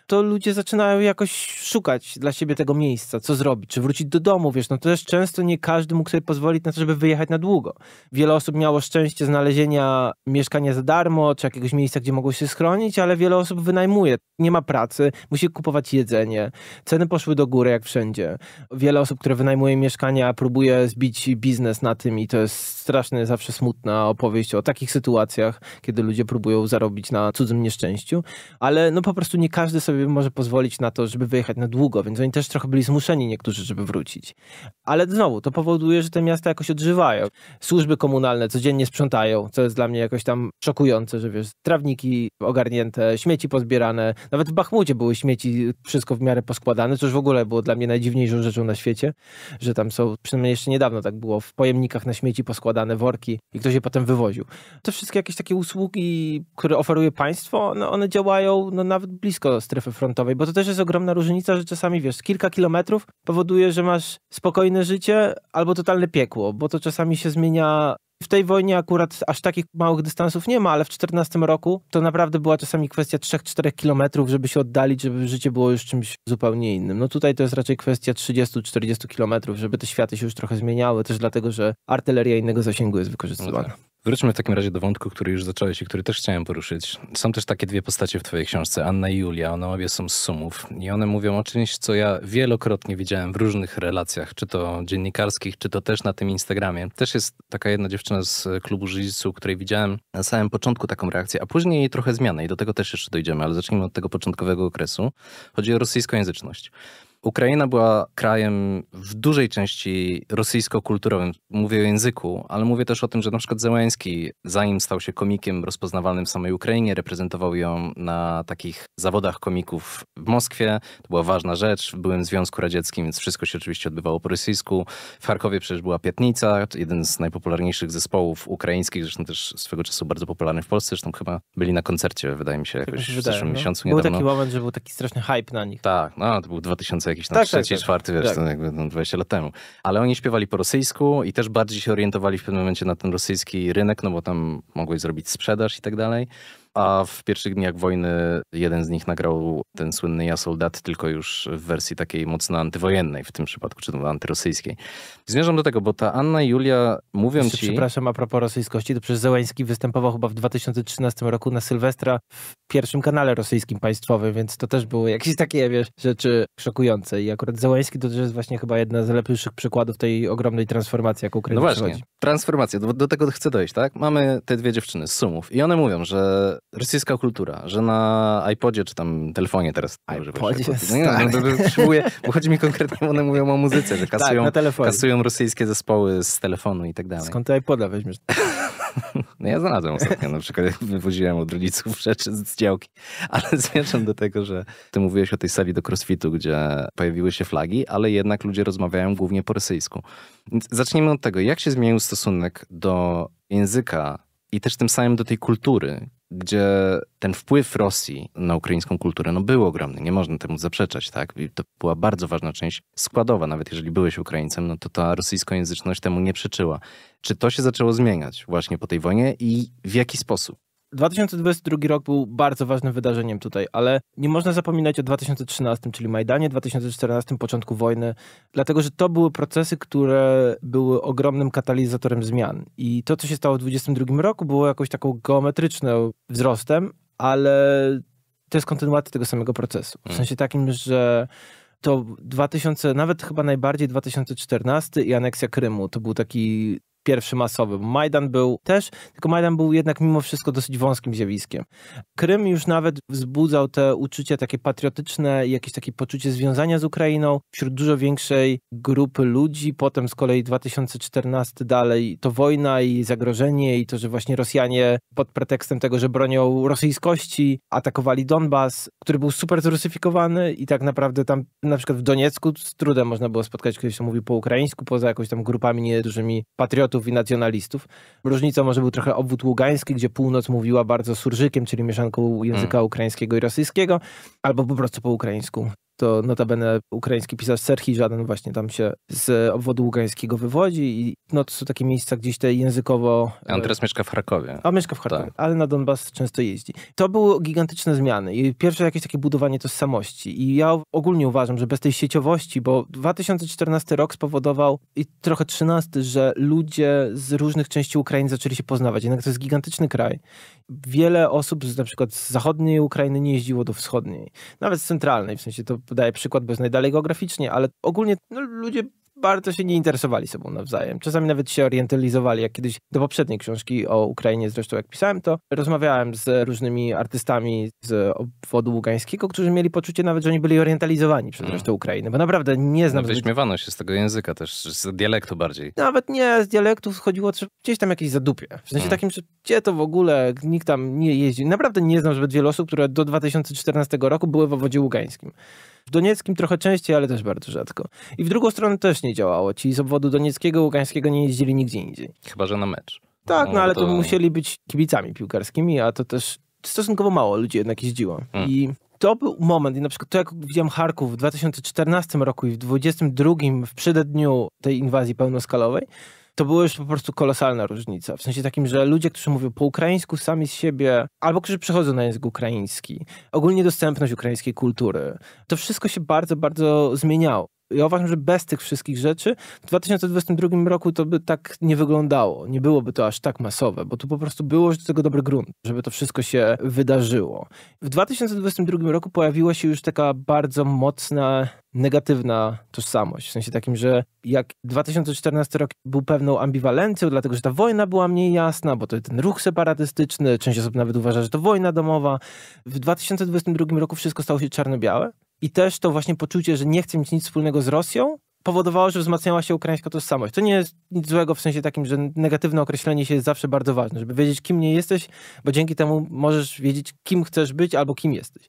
to ludzie zaczynają jakoś szukać dla siebie tego miejsca, co zrobić, czy wrócić do domu, wiesz, no to też często nie każdy mógł sobie pozwolić na to, żeby wyjechać na długo. Wiele osób miało szczęście znalezienia mieszkania za darmo, czy jakiegoś miejsca, gdzie mogło się schronić, ale wiele osób wynajmuje, nie ma pracy, musi kupować jedzenie, ceny poszły do góry jak wszędzie. Wiele osób, które wynajmuje mieszkania, próbuje zbić biznes na tym i to jest straszny zawsze zawsze smutna opowieść o takich sytuacjach, kiedy ludzie próbują zarobić na cudzym nieszczęściu, ale no po prostu nie każdy sobie może pozwolić na to, żeby wyjechać na długo, więc oni też trochę byli zmuszeni niektórzy, żeby wrócić. Ale znowu, to powoduje, że te miasta jakoś odżywają. Służby komunalne codziennie sprzątają, co jest dla mnie jakoś tam szokujące, że wiesz, trawniki ogarnięte, śmieci pozbierane, nawet w Bachmucie były śmieci, wszystko w miarę poskładane, co już w ogóle było dla mnie najdziwniejszą rzeczą na świecie, że tam są, przynajmniej jeszcze niedawno tak było, w pojemnikach na śmieci poskładane worki i ktoś je potem wywoził. Te wszystkie jakieś takie usługi, które oferuje państwo, no one działają no nawet blisko strefy frontowej, bo to też jest ogromna różnica, że czasami wiesz, kilka kilometrów powoduje, że masz spokojne życie albo totalne piekło, bo to czasami się zmienia w tej wojnie akurat aż takich małych dystansów nie ma, ale w 14 roku to naprawdę była czasami kwestia 3-4 kilometrów, żeby się oddalić, żeby życie było już czymś zupełnie innym. No tutaj to jest raczej kwestia 30-40 kilometrów, żeby te światy się już trochę zmieniały, też dlatego, że artyleria innego zasięgu jest wykorzystywana. No tak. Wróćmy w takim razie do wątku, który już zacząłeś i który też chciałem poruszyć. Są też takie dwie postacie w twojej książce, Anna i Julia. One obie są z Sumów i one mówią o czymś, co ja wielokrotnie widziałem w różnych relacjach, czy to dziennikarskich, czy to też na tym Instagramie. Też jest taka jedna dziewczyna z klubu jiu której widziałem na samym początku taką reakcję, a później jej trochę zmiana i do tego też jeszcze dojdziemy, ale zacznijmy od tego początkowego okresu. Chodzi o rosyjskojęzyczność. Ukraina była krajem w dużej części rosyjsko-kulturowym. Mówię o języku, ale mówię też o tym, że na przykład Zełański, zanim stał się komikiem rozpoznawalnym w samej Ukrainie, reprezentował ją na takich zawodach komików w Moskwie. To była ważna rzecz w byłym Związku Radzieckim, więc wszystko się oczywiście odbywało po rosyjsku. W Charkowie przecież była Pietnica, jeden z najpopularniejszych zespołów ukraińskich, zresztą też swego czasu bardzo popularny w Polsce. Zresztą chyba byli na koncercie, wydaje mi się, jakoś tak w zeszłym no. miesiącu. Niedawno. Był taki moment, że był taki straszny hype na nich. Tak, no, to był 2000 jakiś tam tak, tak, trzeci, tak, czwarty, wiesz, tak. ten jakby 20 no, lat temu. Ale oni śpiewali po rosyjsku i też bardziej się orientowali w pewnym momencie na ten rosyjski rynek, no bo tam mogłeś zrobić sprzedaż i tak dalej. A w pierwszych dniach wojny jeden z nich nagrał ten słynny Ja Soldat, tylko już w wersji takiej mocno antywojennej w tym przypadku, czy antyrosyjskiej. Zmierzam do tego, bo ta Anna i Julia mówią Jeszcze, ci... Przepraszam, a propos rosyjskości, to przecież Zełański występował chyba w 2013 roku na Sylwestra w pierwszym kanale rosyjskim państwowym, więc to też były jakieś takie, wiesz, rzeczy szokujące. I akurat Zełański to też jest właśnie chyba jedna z lepszych przykładów tej ogromnej transformacji, jaką Ukraina No właśnie, transformacja, do, do tego chcę dojść, tak? Mamy te dwie dziewczyny z Sumów i one mówią, że rosyjska kultura, że na iPodzie czy tam telefonie teraz. iPodzie, no, nie, no, no, no bo chodzi mi konkretnie, one mówią o muzyce, że tak, kasują, tak, kasują rosyjskie zespoły z telefonu i tak dalej. Skąd ty iPoda weźmiesz? No ja znalazłem ostatnio, na przykład wywoziłem od rodziców rzeczy z działki, ale zmierzam do tego, że ty mówiłeś o tej sali do crossfitu, gdzie pojawiły się flagi, ale jednak ludzie rozmawiają głównie po rosyjsku. Zacznijmy od tego, jak się zmienił stosunek do języka i też tym samym do tej kultury, gdzie ten wpływ Rosji na ukraińską kulturę no, był ogromny, nie można temu zaprzeczać. Tak? I to była bardzo ważna część składowa, nawet jeżeli byłeś Ukraińcem, no to ta rosyjskojęzyczność temu nie przeczyła. Czy to się zaczęło zmieniać właśnie po tej wojnie i w jaki sposób? 2022 rok był bardzo ważnym wydarzeniem tutaj, ale nie można zapominać o 2013, czyli Majdanie, 2014, początku wojny, dlatego że to były procesy, które były ogromnym katalizatorem zmian. I to, co się stało w 2022 roku, było jakoś taką geometryczną wzrostem, ale to jest kontynuacja tego samego procesu. W mm. sensie takim, że to 2000, nawet chyba najbardziej 2014 i aneksja Krymu. To był taki pierwszy masowy. Majdan był też, tylko Majdan był jednak mimo wszystko dosyć wąskim zjawiskiem. Krym już nawet wzbudzał te uczucia takie patriotyczne, jakieś takie poczucie związania z Ukrainą wśród dużo większej grupy ludzi. Potem z kolei 2014 dalej to wojna i zagrożenie i to, że właśnie Rosjanie pod pretekstem tego, że bronią rosyjskości, atakowali Donbas, który był super zrusyfikowany i tak naprawdę tam na przykład w Doniecku z trudem można było spotkać kogoś, kto mówi po ukraińsku, poza jakąś tam grupami niedużymi patriotami patriotów i nacjonalistów. Różnicą może był trochę obwód ługański, gdzie północ mówiła bardzo surżykiem, czyli mieszanką języka hmm. ukraińskiego i rosyjskiego, albo po prostu po ukraińsku to notabene ukraiński pisarz Serhii Żaden właśnie tam się z obwodu ługańskiego wywodzi i no to są takie miejsca gdzieś te językowo... E, A on teraz mieszka w Charkowie, A mieszka w Charkowie, tak. ale na Donbas często jeździ. To były gigantyczne zmiany i pierwsze jakieś takie budowanie tożsamości i ja ogólnie uważam, że bez tej sieciowości, bo 2014 rok spowodował i trochę 13, że ludzie z różnych części Ukrainy zaczęli się poznawać. Jednak to jest gigantyczny kraj wiele osób z, na przykład z zachodniej Ukrainy nie jeździło do wschodniej, nawet z centralnej, w sensie to podaję przykład, bo jest najdalej geograficznie, ale ogólnie no, ludzie bardzo się nie interesowali sobą nawzajem. Czasami nawet się orientalizowali. Jak kiedyś do poprzedniej książki o Ukrainie, zresztą jak pisałem, to rozmawiałem z różnymi artystami z obwodu ługańskiego, którzy mieli poczucie nawet, że oni byli orientalizowani przez mm. resztę Ukrainy, bo naprawdę nie znam... No, wyśmiewano się z tego języka też, z dialektu bardziej. Nawet nie, z dialektu chodziło gdzieś tam jakieś zadupie. W sensie mm. takim, że gdzie to w ogóle, nikt tam nie jeździ. Naprawdę nie znam zbyt wielu osób, które do 2014 roku były w obwodzie ługańskim. W Donieckim trochę częściej, ale też bardzo rzadko. I w drugą stronę też nie działało. Ci z obwodu donieckiego, Łukańskiego nie jeździli nigdzie indziej. Chyba, że na mecz. Tak, no, no ale to... to... musieli być kibicami piłkarskimi, a to też stosunkowo mało ludzi jednak jeździło. Mm. I to był moment, i na przykład to jak widziałem Charków w 2014 roku i w 2022 w przededniu tej inwazji pełnoskalowej, to była już po prostu kolosalna różnica. W sensie takim, że ludzie, którzy mówią po ukraińsku sami z siebie, albo którzy przechodzą na język ukraiński, ogólnie dostępność ukraińskiej kultury, to wszystko się bardzo, bardzo zmieniało ja uważam, że bez tych wszystkich rzeczy w 2022 roku to by tak nie wyglądało. Nie byłoby to aż tak masowe, bo tu po prostu było do tego dobry grunt, żeby to wszystko się wydarzyło. W 2022 roku pojawiła się już taka bardzo mocna negatywna tożsamość. W sensie takim, że jak 2014 rok był pewną ambiwalencją, dlatego że ta wojna była mniej jasna, bo to ten ruch separatystyczny, część osób nawet uważa, że to wojna domowa. W 2022 roku wszystko stało się czarno-białe i też to właśnie poczucie, że nie chce mieć nic wspólnego z Rosją, powodowało, że wzmacniała się ukraińska tożsamość. To nie jest nic złego w sensie takim, że negatywne określenie się jest zawsze bardzo ważne, żeby wiedzieć, kim nie jesteś, bo dzięki temu możesz wiedzieć, kim chcesz być albo kim jesteś.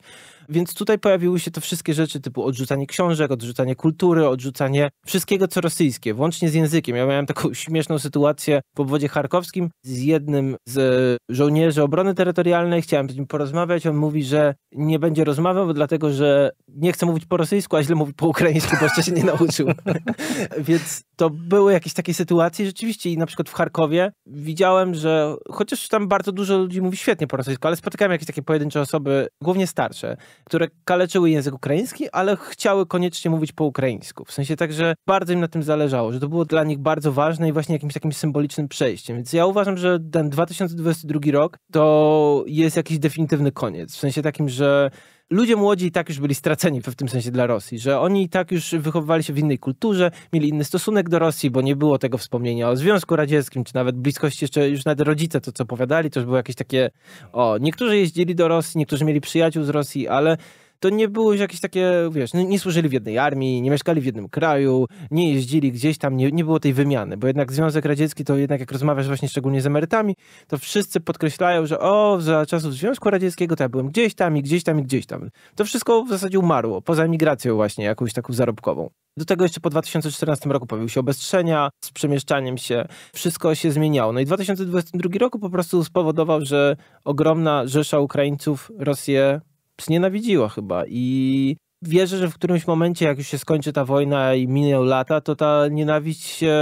Więc tutaj pojawiły się te wszystkie rzeczy typu odrzucanie książek, odrzucanie kultury, odrzucanie wszystkiego co rosyjskie, włącznie z językiem. Ja miałem taką śmieszną sytuację w obwodzie charkowskim z jednym z e, żołnierzy obrony terytorialnej. Chciałem z nim porozmawiać. On mówi, że nie będzie rozmawiał, dlatego że nie chce mówić po rosyjsku, a źle mówi po ukraińsku, bo jeszcze się nie nauczył. Więc to były jakieś takie sytuacje rzeczywiście. I na przykład w Charkowie widziałem, że chociaż tam bardzo dużo ludzi mówi świetnie po rosyjsku, ale spotykałem jakieś takie pojedyncze osoby, głównie starsze, które kaleczyły język ukraiński, ale chciały koniecznie mówić po ukraińsku. W sensie tak, że bardzo im na tym zależało, że to było dla nich bardzo ważne i właśnie jakimś takim symbolicznym przejściem. Więc ja uważam, że ten 2022 rok to jest jakiś definitywny koniec. W sensie takim, że ludzie młodzi i tak już byli straceni w tym sensie dla Rosji, że oni i tak już wychowywali się w innej kulturze, mieli inny stosunek do Rosji, bo nie było tego wspomnienia o Związku Radzieckim, czy nawet bliskości jeszcze już nawet rodzice to, co opowiadali, to już było jakieś takie, o, niektórzy jeździli do Rosji, niektórzy mieli przyjaciół z Rosji, ale to nie było jakieś takie, wiesz, nie, nie służyli w jednej armii, nie mieszkali w jednym kraju, nie jeździli gdzieś tam, nie, nie było tej wymiany, bo jednak Związek Radziecki to jednak jak rozmawiasz właśnie szczególnie z emerytami, to wszyscy podkreślają, że o, za czasów Związku Radzieckiego to ja byłem gdzieś tam i gdzieś tam i gdzieś tam. To wszystko w zasadzie umarło, poza emigracją właśnie jakąś taką zarobkową. Do tego jeszcze po 2014 roku pojawiły się obestrzenia z przemieszczaniem się. Wszystko się zmieniało. No i 2022 roku po prostu spowodował, że ogromna rzesza Ukraińców Rosję znienawidziła chyba i wierzę, że w którymś momencie, jak już się skończy ta wojna i minie lata, to ta nienawiść się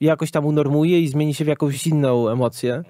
jakoś tam unormuje i zmieni się w jakąś inną emocję.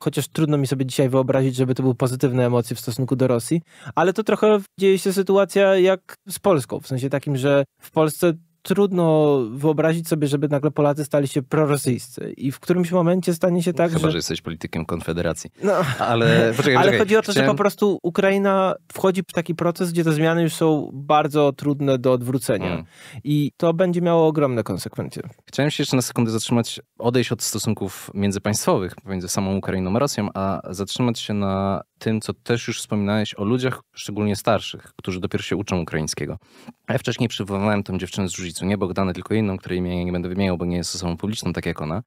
Chociaż trudno mi sobie dzisiaj wyobrazić, żeby to były pozytywne emocje w stosunku do Rosji, ale to trochę dzieje się sytuacja jak z Polską, w sensie takim, że w Polsce trudno wyobrazić sobie, żeby nagle Polacy stali się prorosyjscy i w którymś momencie stanie się tak, Chyba, że... że jesteś politykiem Konfederacji. No. Ale, poczekaj, Ale chodzi o to, Chciałem... że po prostu Ukraina wchodzi w taki proces, gdzie te zmiany już są bardzo trudne do odwrócenia. Mm. I to będzie miało ogromne konsekwencje. Chciałem się jeszcze na sekundę zatrzymać, odejść od stosunków międzypaństwowych pomiędzy samą Ukrainą a Rosją, a zatrzymać się na tym, co też już wspominałeś o ludziach, szczególnie starszych, którzy dopiero się uczą ukraińskiego. ja wcześniej przywoływałem tą dziewczynę z Żużicu, nie Bogdanę, tylko inną, której imię nie będę wymieniał, bo nie jest osobą publiczną, tak jak ona.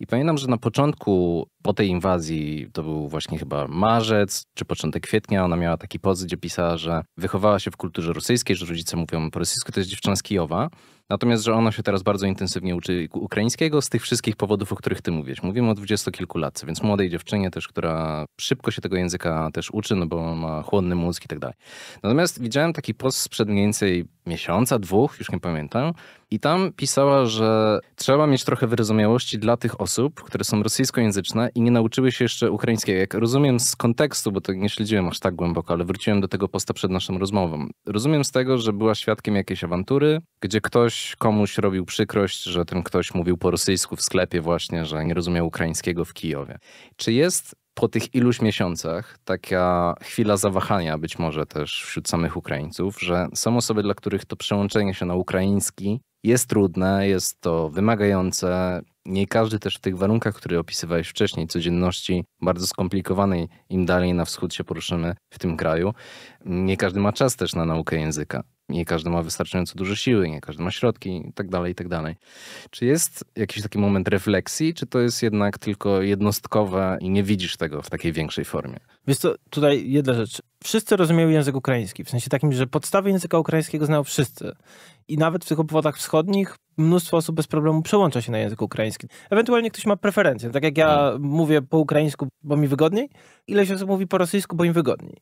I pamiętam, że na początku, po tej inwazji, to był właśnie chyba marzec czy początek kwietnia, ona miała taki post, gdzie pisała, że wychowała się w kulturze rosyjskiej, że rodzice mówią po rosyjsku, to jest dziewczyna z Kijowa. Natomiast, że ona się teraz bardzo intensywnie uczy ukraińskiego z tych wszystkich powodów, o których ty mówisz. Mówimy o dwudziestokilku latce, więc młodej dziewczynie też, która szybko się tego języka też uczy, no bo ma chłodny mózg i tak dalej. Natomiast widziałem taki post sprzed mniej więcej miesiąca, dwóch, już nie pamiętam. I tam pisała, że trzeba mieć trochę wyrozumiałości dla tych osób, które są rosyjskojęzyczne i nie nauczyły się jeszcze ukraińskiego. Jak rozumiem z kontekstu, bo to nie śledziłem aż tak głęboko, ale wróciłem do tego posta przed naszą rozmową. Rozumiem z tego, że była świadkiem jakiejś awantury, gdzie ktoś komuś robił przykrość, że ten ktoś mówił po rosyjsku w sklepie właśnie, że nie rozumiał ukraińskiego w Kijowie. Czy jest po tych iluś miesiącach taka chwila zawahania być może też wśród samych Ukraińców, że są osoby, dla których to przełączenie się na ukraiński jest trudne, jest to wymagające. Nie każdy też w tych warunkach, które opisywałeś wcześniej, codzienności bardzo skomplikowanej, im dalej na wschód się poruszymy w tym kraju, nie każdy ma czas też na naukę języka nie każdy ma wystarczająco dużo siły, nie każdy ma środki itd. i tak tak Czy jest jakiś taki moment refleksji, czy to jest jednak tylko jednostkowe i nie widzisz tego w takiej większej formie? Więc to tutaj jedna rzecz. Wszyscy rozumieją język ukraiński, w sensie takim, że podstawy języka ukraińskiego znają wszyscy. I nawet w tych obwodach wschodnich mnóstwo osób bez problemu przełącza się na język ukraiński. Ewentualnie ktoś ma preferencję. Tak jak ja hmm. mówię po ukraińsku, bo mi wygodniej, ileś osób mówi po rosyjsku, bo im wygodniej.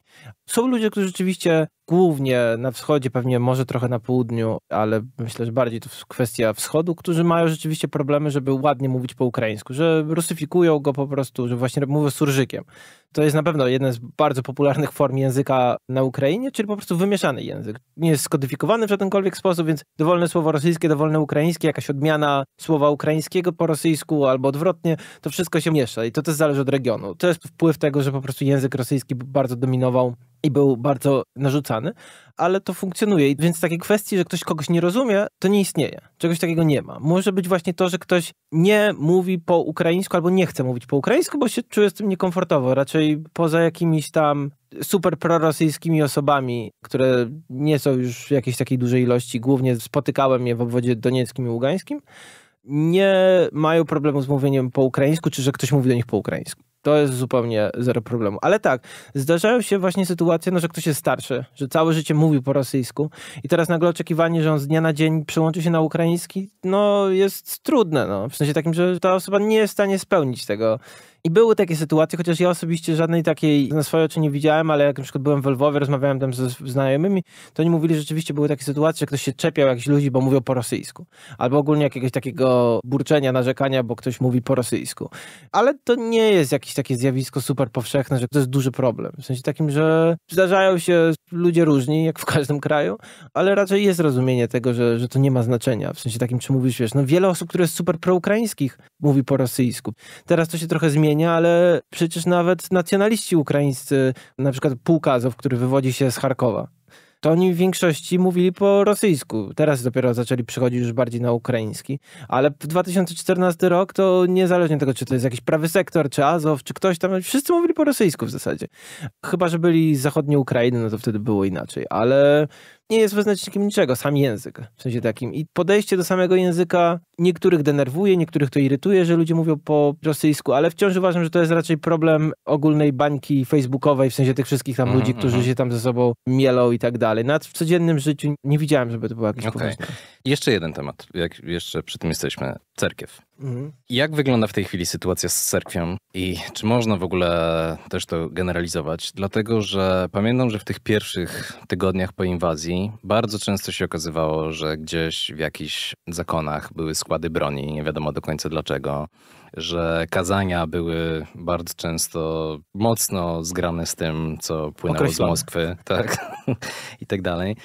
Są ludzie, którzy rzeczywiście głównie na wschodzie, pewnie może trochę na południu, ale myślę, że bardziej to kwestia wschodu, którzy mają rzeczywiście problemy, żeby ładnie mówić po ukraińsku, że rusyfikują go po prostu, że właśnie mówią surżykiem. To jest na pewno jedna z bardzo popularnych form języka na Ukrainie, czyli po prostu wymieszany język. Nie jest skodyfikowany w żadenkolwiek sposób, więc dowolne słowo rosyjskie, dowolne ukraińskie, jakaś odmiana słowa ukraińskiego po rosyjsku albo odwrotnie, to wszystko się miesza i to też zależy od regionu. To jest wpływ tego, że po prostu język rosyjski bardzo dominował i był bardzo narzucany, ale to funkcjonuje. Więc takie kwestie, że ktoś kogoś nie rozumie, to nie istnieje. Czegoś takiego nie ma. Może być właśnie to, że ktoś nie mówi po ukraińsku albo nie chce mówić po ukraińsku, bo się czuje z tym niekomfortowo. Raczej poza jakimiś tam super prorosyjskimi osobami, które nie są już w jakiejś takiej dużej ilości. Głównie spotykałem je w obwodzie donieckim i ługańskim. Nie mają problemu z mówieniem po ukraińsku, czy że ktoś mówi do nich po ukraińsku. To jest zupełnie zero problemu. Ale tak, zdarzają się właśnie sytuacje, no, że ktoś jest starszy, że całe życie mówił po rosyjsku i teraz nagle oczekiwanie, że on z dnia na dzień przełączy się na ukraiński, no jest trudne. No. W sensie takim, że ta osoba nie jest w stanie spełnić tego, i były takie sytuacje, chociaż ja osobiście żadnej takiej na swoje oczy nie widziałem, ale jak na przykład byłem w Lwowie, rozmawiałem tam ze znajomymi, to oni mówili, że rzeczywiście były takie sytuacje, że ktoś się czepiał jakichś ludzi, bo mówią po rosyjsku. Albo ogólnie jakiegoś takiego burczenia, narzekania, bo ktoś mówi po rosyjsku. Ale to nie jest jakieś takie zjawisko super powszechne, że to jest duży problem. W sensie takim, że zdarzają się ludzie różni, jak w każdym kraju, ale raczej jest rozumienie tego, że, że to nie ma znaczenia. W sensie takim, czy mówisz, wiesz, no wiele osób, które jest super proukraińskich, mówi po rosyjsku. Teraz to się trochę zmienia ale przecież nawet nacjonaliści ukraińscy, na przykład Pułkazow, który wywodzi się z Charkowa, to oni w większości mówili po rosyjsku. Teraz dopiero zaczęli przychodzić już bardziej na ukraiński. Ale 2014 rok to niezależnie od tego, czy to jest jakiś prawy sektor, czy Azow, czy ktoś tam, wszyscy mówili po rosyjsku w zasadzie. Chyba, że byli z zachodniej Ukrainy, no to wtedy było inaczej. Ale nie jest wyznacznikiem niczego, sam język w sensie takim. I podejście do samego języka niektórych denerwuje, niektórych to irytuje, że ludzie mówią po rosyjsku, ale wciąż uważam, że to jest raczej problem ogólnej bańki facebookowej, w sensie tych wszystkich tam mhm, ludzi, mm, którzy mhm. się tam ze sobą mielą i tak dalej. Nawet w codziennym życiu nie widziałem, żeby to było jakieś okay. Poważne. Jeszcze jeden temat, jak jeszcze przy tym jesteśmy cerkiew. Mhm. Jak wygląda w tej chwili sytuacja z cerkwią i czy można w ogóle też to generalizować? Dlatego, że pamiętam, że w tych pierwszych tygodniach po inwazji bardzo często się okazywało, że gdzieś w jakichś zakonach były składy broni, nie wiadomo do końca dlaczego, że kazania były bardzo często mocno zgrane z tym, co płynęło Określone. z Moskwy, tak, tak. i tak dalej.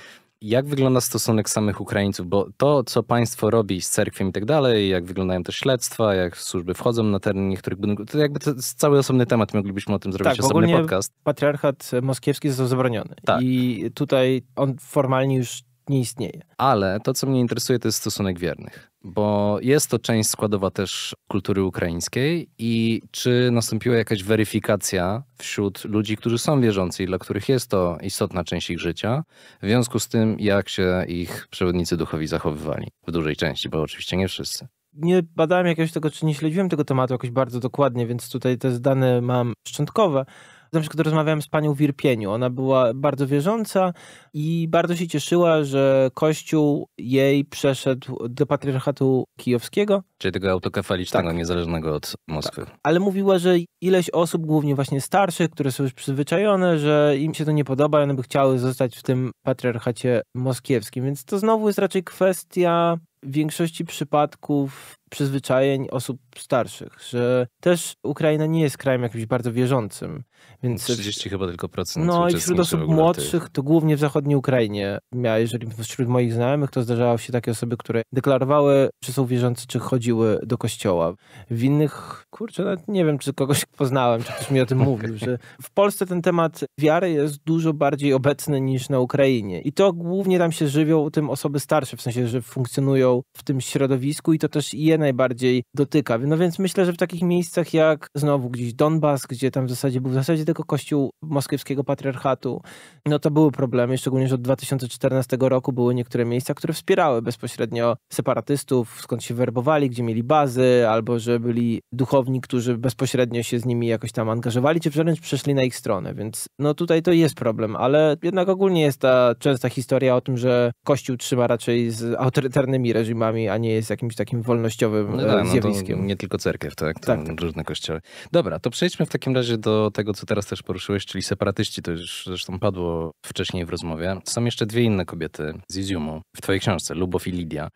Jak wygląda stosunek samych Ukraińców? Bo to, co państwo robi z cerkwią i tak dalej, jak wyglądają te śledztwa, jak służby wchodzą na teren niektórych budynków, to jakby to jest cały osobny temat, moglibyśmy o tym zrobić tak, osobny podcast. Patriarchat moskiewski został zabroniony. Tak. I tutaj on formalnie już nie istnieje. Ale to, co mnie interesuje, to jest stosunek wiernych, bo jest to część składowa też kultury ukraińskiej i czy nastąpiła jakaś weryfikacja wśród ludzi, którzy są wierzący i dla których jest to istotna część ich życia, w związku z tym, jak się ich przewodnicy duchowi zachowywali w dużej części, bo oczywiście nie wszyscy nie badałem jakiegoś tego, czy nie śledziłem tego tematu jakoś bardzo dokładnie, więc tutaj te dane mam szczątkowe, na przykład rozmawiałem z panią w Irpieniu. Ona była bardzo wierząca i bardzo się cieszyła, że Kościół jej przeszedł do patriarchatu kijowskiego. Czyli tego autokefalicznego, tak. No, niezależnego od Moskwy. Tak. Ale mówiła, że ileś osób, głównie właśnie starszych, które są już przyzwyczajone, że im się to nie podoba i one by chciały zostać w tym patriarchacie moskiewskim. Więc to znowu jest raczej kwestia w większości przypadków przyzwyczajeń osób starszych, że też Ukraina nie jest krajem jakimś bardzo wierzącym. Więc 30 chyba tylko procent. No i wśród osób młodszych to głównie w zachodniej Ukrainie. Ja, jeżeli wśród moich znajomych, to zdarzały się takie osoby, które deklarowały, czy są wierzący, czy chodziły do kościoła. W innych, kurczę, nawet nie wiem, czy kogoś poznałem, czy ktoś mi o tym mówił, że w Polsce ten temat wiary jest dużo bardziej obecny niż na Ukrainie. I to głównie tam się żywią tym osoby starsze, w sensie, że funkcjonują w tym środowisku i to też jest najbardziej dotyka. No więc myślę, że w takich miejscach jak znowu gdzieś Donbas, gdzie tam w zasadzie był w zasadzie tylko kościół moskiewskiego patriarchatu, no to były problemy, szczególnie, że od 2014 roku były niektóre miejsca, które wspierały bezpośrednio separatystów, skąd się werbowali, gdzie mieli bazy, albo że byli duchowni, którzy bezpośrednio się z nimi jakoś tam angażowali, czy wręcz przeszli na ich stronę, więc no tutaj to jest problem, ale jednak ogólnie jest ta częsta historia o tym, że Kościół trzyma raczej z autorytarnymi reżimami, a nie jest jakimś takim wolnościowym kościołowym no da, e, tak, no nie tylko cerkiew, tak? To tak? Różne kościoły. Dobra, to przejdźmy w takim razie do tego, co teraz też poruszyłeś, czyli separatyści. To już zresztą padło wcześniej w rozmowie. Są jeszcze dwie inne kobiety z Iziumu w twojej książce, Lubow i Lidia.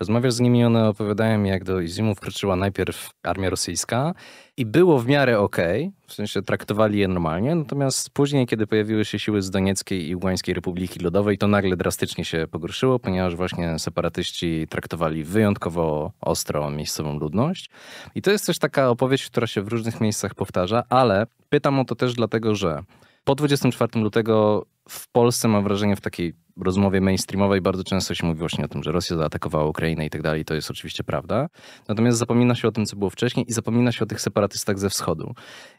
Rozmawiasz z nimi, one opowiadają, jak do Iziumu wkroczyła najpierw armia rosyjska, i było w miarę okej, okay, w sensie traktowali je normalnie, natomiast później, kiedy pojawiły się siły z Donieckiej i Ługańskiej Republiki Ludowej, to nagle drastycznie się pogorszyło, ponieważ właśnie separatyści traktowali wyjątkowo ostro miejscową ludność. I to jest też taka opowieść, która się w różnych miejscach powtarza, ale pytam o to też dlatego, że po 24 lutego w Polsce mam wrażenie w takiej rozmowie mainstreamowej bardzo często się mówi właśnie o tym, że Rosja zaatakowała Ukrainę i tak dalej. To jest oczywiście prawda. Natomiast zapomina się o tym, co było wcześniej i zapomina się o tych separatystach ze wschodu.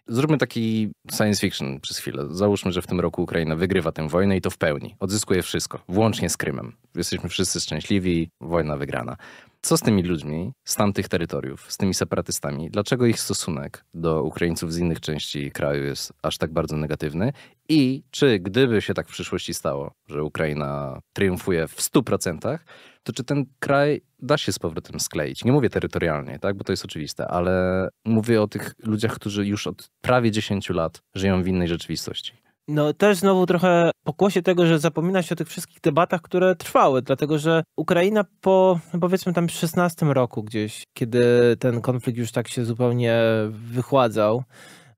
Zróbmy taki science fiction przez chwilę. Załóżmy, że w tym roku Ukraina wygrywa tę wojnę i to w pełni. Odzyskuje wszystko, włącznie z Krymem. Jesteśmy wszyscy szczęśliwi, wojna wygrana. Co z tymi ludźmi z tamtych terytoriów, z tymi separatystami? Dlaczego ich stosunek do Ukraińców z innych części kraju jest aż tak bardzo negatywny? I czy gdyby się tak w przyszłości stało, że Ukraina triumfuje w 100%, to czy ten kraj da się z powrotem skleić? Nie mówię terytorialnie, tak, bo to jest oczywiste, ale mówię o tych ludziach, którzy już od prawie 10 lat żyją w innej rzeczywistości. No też znowu trochę pokłosie tego, że zapomina się o tych wszystkich debatach, które trwały, dlatego że Ukraina po no, powiedzmy tam 16 roku gdzieś, kiedy ten konflikt już tak się zupełnie wychładzał,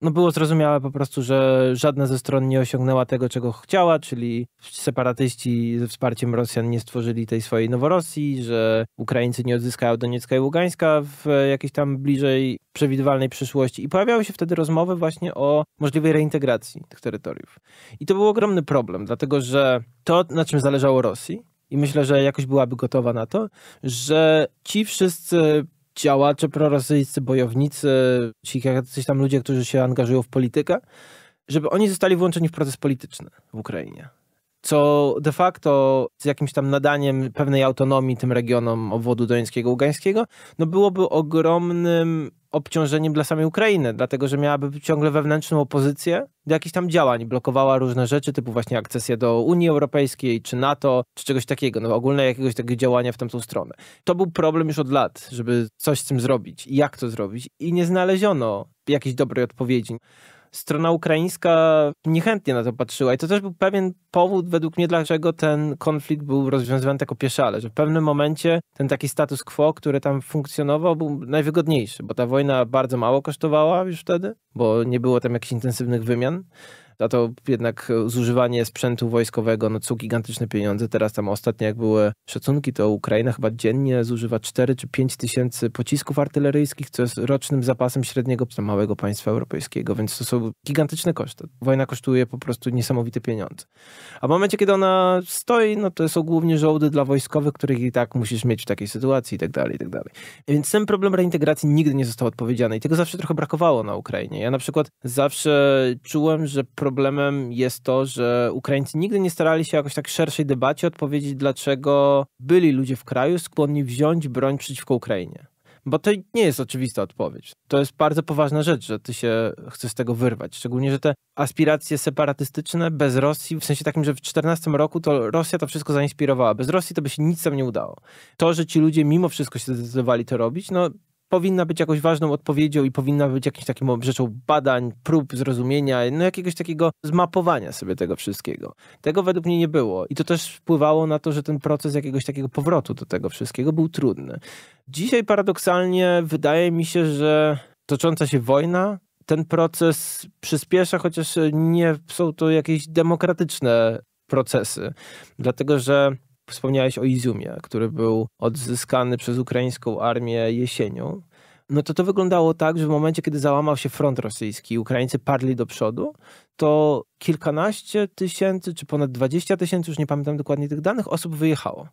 no było zrozumiałe po prostu, że żadna ze stron nie osiągnęła tego, czego chciała, czyli separatyści ze wsparciem Rosjan nie stworzyli tej swojej Noworosji, że Ukraińcy nie odzyskają Doniecka i Ługańska w jakiejś tam bliżej przewidywalnej przyszłości. I pojawiały się wtedy rozmowy właśnie o możliwej reintegracji tych terytoriów. I to był ogromny problem, dlatego że to, na czym zależało Rosji, i myślę, że jakoś byłaby gotowa na to, że ci wszyscy działacze prorosyjscy, bojownicy, ci jacyś tam ludzie, którzy się angażują w politykę, żeby oni zostali włączeni w proces polityczny w Ukrainie. Co de facto z jakimś tam nadaniem pewnej autonomii tym regionom obwodu dońskiego, ugańskiego, no byłoby ogromnym obciążeniem dla samej Ukrainy, dlatego że miałaby ciągle wewnętrzną opozycję do jakichś tam działań, blokowała różne rzeczy, typu właśnie akcesję do Unii Europejskiej, czy NATO, czy czegoś takiego, no ogólne jakiegoś takiego działania w tamtą stronę. To był problem już od lat, żeby coś z tym zrobić i jak to zrobić i nie znaleziono jakiejś dobrej odpowiedzi strona ukraińska niechętnie na to patrzyła. I to też był pewien powód, według mnie, dlaczego ten konflikt był rozwiązywany tak opieszale, że w pewnym momencie ten taki status quo, który tam funkcjonował, był najwygodniejszy, bo ta wojna bardzo mało kosztowała już wtedy, bo nie było tam jakichś intensywnych wymian a to jednak zużywanie sprzętu wojskowego, no są gigantyczne pieniądze. Teraz tam ostatnio jak były szacunki, to Ukraina chyba dziennie zużywa 4 czy 5 tysięcy pocisków artyleryjskich, co jest rocznym zapasem średniego małego państwa europejskiego, więc to są gigantyczne koszty. Wojna kosztuje po prostu niesamowite pieniądze. A w momencie, kiedy ona stoi, no to są głównie żołdy dla wojskowych, których i tak musisz mieć w takiej sytuacji i tak dalej, i tak dalej. Więc ten problem reintegracji nigdy nie został odpowiedziany i tego zawsze trochę brakowało na Ukrainie. Ja na przykład zawsze czułem, że pro problemem jest to, że Ukraińcy nigdy nie starali się jakoś tak w szerszej debacie odpowiedzieć, dlaczego byli ludzie w kraju skłonni wziąć broń przeciwko Ukrainie. Bo to nie jest oczywista odpowiedź. To jest bardzo poważna rzecz, że ty się chcesz z tego wyrwać. Szczególnie, że te aspiracje separatystyczne bez Rosji, w sensie takim, że w 2014 roku to Rosja to wszystko zainspirowała. Bez Rosji to by się nic tam nie udało. To, że ci ludzie mimo wszystko się zdecydowali to robić, no powinna być jakąś ważną odpowiedzią i powinna być jakimś takim rzeczą badań, prób zrozumienia, no jakiegoś takiego zmapowania sobie tego wszystkiego. Tego według mnie nie było i to też wpływało na to, że ten proces jakiegoś takiego powrotu do tego wszystkiego był trudny. Dzisiaj paradoksalnie wydaje mi się, że tocząca się wojna ten proces przyspiesza, chociaż nie są to jakieś demokratyczne procesy, dlatego że Wspomniałeś o Izumie, który był odzyskany przez ukraińską armię jesienią. No to to wyglądało tak, że w momencie, kiedy załamał się front rosyjski i Ukraińcy padli do przodu, to kilkanaście tysięcy, czy ponad dwadzieścia tysięcy, już nie pamiętam dokładnie tych danych, osób wyjechało.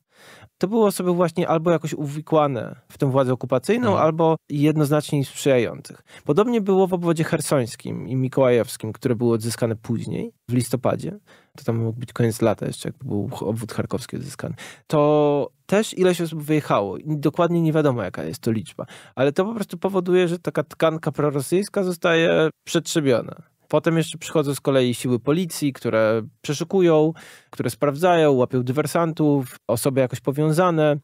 To były osoby właśnie albo jakoś uwikłane w tę władzę okupacyjną, mhm. albo jednoznacznie sprzyjających. Podobnie było w obwodzie hersońskim i mikołajowskim, które były odzyskane później, w listopadzie to tam mógł być koniec lata jeszcze, jak był obwód charkowski odzyskany, to też ileś osób wyjechało. Dokładnie nie wiadomo, jaka jest to liczba. Ale to po prostu powoduje, że taka tkanka prorosyjska zostaje przetrzebiona. Potem jeszcze przychodzą z kolei siły policji, które przeszukują, które sprawdzają, łapią dywersantów, osoby jakoś powiązane.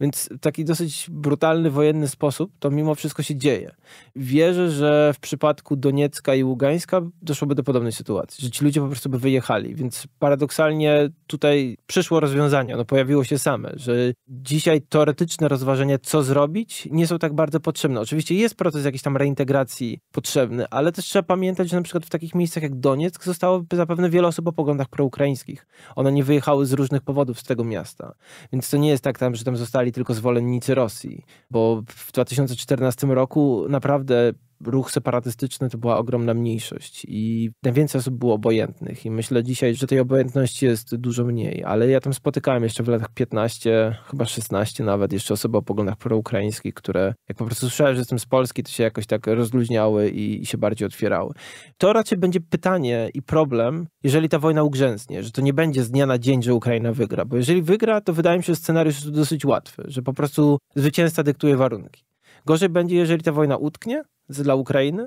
Więc w taki dosyć brutalny, wojenny sposób to mimo wszystko się dzieje. Wierzę, że w przypadku Doniecka i Ługańska doszłoby do podobnej sytuacji, że ci ludzie po prostu by wyjechali. Więc paradoksalnie tutaj przyszło rozwiązanie, ono pojawiło się same, że dzisiaj teoretyczne rozważenia, co zrobić, nie są tak bardzo potrzebne. Oczywiście jest proces jakiejś tam reintegracji potrzebny, ale też trzeba pamiętać, że na przykład w takich miejscach jak Donieck zostałoby zapewne wiele osób o poglądach proukraińskich. One nie wyjechały z różnych powodów z tego miasta. Więc to nie jest tak tam, że tam zostali tylko zwolennicy Rosji, bo w 2014 roku naprawdę ruch separatystyczny to była ogromna mniejszość i najwięcej osób było obojętnych i myślę dzisiaj, że tej obojętności jest dużo mniej, ale ja tam spotykałem jeszcze w latach 15, chyba 16 nawet, jeszcze osoby o poglądach proukraińskich, które jak po prostu słyszałem, że jestem z Polski, to się jakoś tak rozluźniały i, i się bardziej otwierały. To raczej będzie pytanie i problem, jeżeli ta wojna ugrzęznie, że to nie będzie z dnia na dzień, że Ukraina wygra, bo jeżeli wygra, to wydaje mi się, że scenariusz jest dosyć łatwy, że po prostu zwycięzca dyktuje warunki. Gorzej będzie, jeżeli ta wojna utknie, dla Ukrainy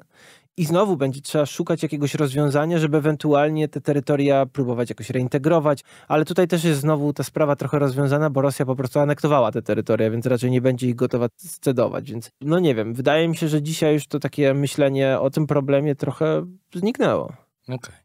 i znowu będzie trzeba szukać jakiegoś rozwiązania, żeby ewentualnie te terytoria próbować jakoś reintegrować. Ale tutaj też jest znowu ta sprawa trochę rozwiązana, bo Rosja po prostu anektowała te terytoria, więc raczej nie będzie ich gotowa scedować. Więc no nie wiem, wydaje mi się, że dzisiaj już to takie myślenie o tym problemie trochę zniknęło. Okay.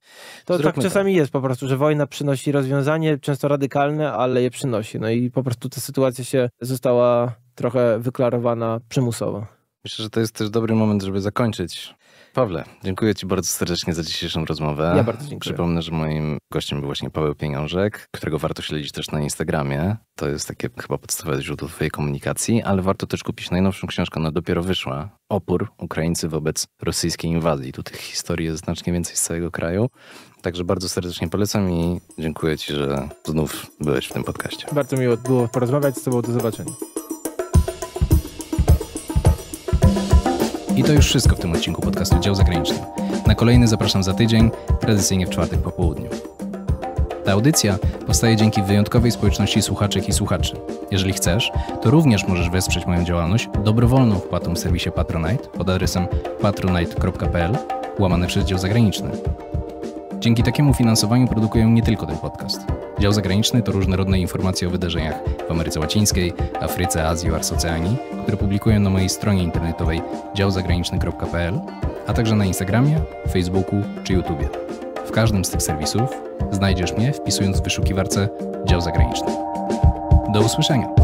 To tak Zróbmy tak czasami jest po prostu, że wojna przynosi rozwiązanie, często radykalne, ale je przynosi. No i po prostu ta sytuacja się została trochę wyklarowana przymusowo. Myślę, że to jest też dobry moment, żeby zakończyć. Pawle, dziękuję Ci bardzo serdecznie za dzisiejszą rozmowę. Ja bardzo dziękuję. Przypomnę, że moim gościem był właśnie Paweł Pieniążek, którego warto śledzić też na Instagramie. To jest takie chyba podstawowe źródło Twojej komunikacji, ale warto też kupić najnowszą książkę, ona dopiero wyszła. Opór Ukraińcy wobec rosyjskiej inwazji. Tu tych historii jest znacznie więcej z całego kraju. Także bardzo serdecznie polecam i dziękuję Ci, że znów byłeś w tym podcaście. Bardzo miło było porozmawiać z Tobą. Do zobaczenia. I to już wszystko w tym odcinku podcastu Dział Zagraniczny. Na kolejny zapraszam za tydzień, tradycyjnie w czwartek po południu. Ta audycja powstaje dzięki wyjątkowej społeczności słuchaczek i słuchaczy. Jeżeli chcesz, to również możesz wesprzeć moją działalność dobrowolną wpłatą w serwisie Patronite pod adresem patronite.pl łamane przez dział zagraniczny. Dzięki takiemu finansowaniu produkuję nie tylko ten podcast. Dział zagraniczny to różnorodne informacje o wydarzeniach w Ameryce Łacińskiej, Afryce, Azji oraz Oceanii, które publikuję na mojej stronie internetowej działzagraniczny.pl, a także na Instagramie, Facebooku czy YouTube. W każdym z tych serwisów znajdziesz mnie wpisując w wyszukiwarce dział zagraniczny. Do usłyszenia!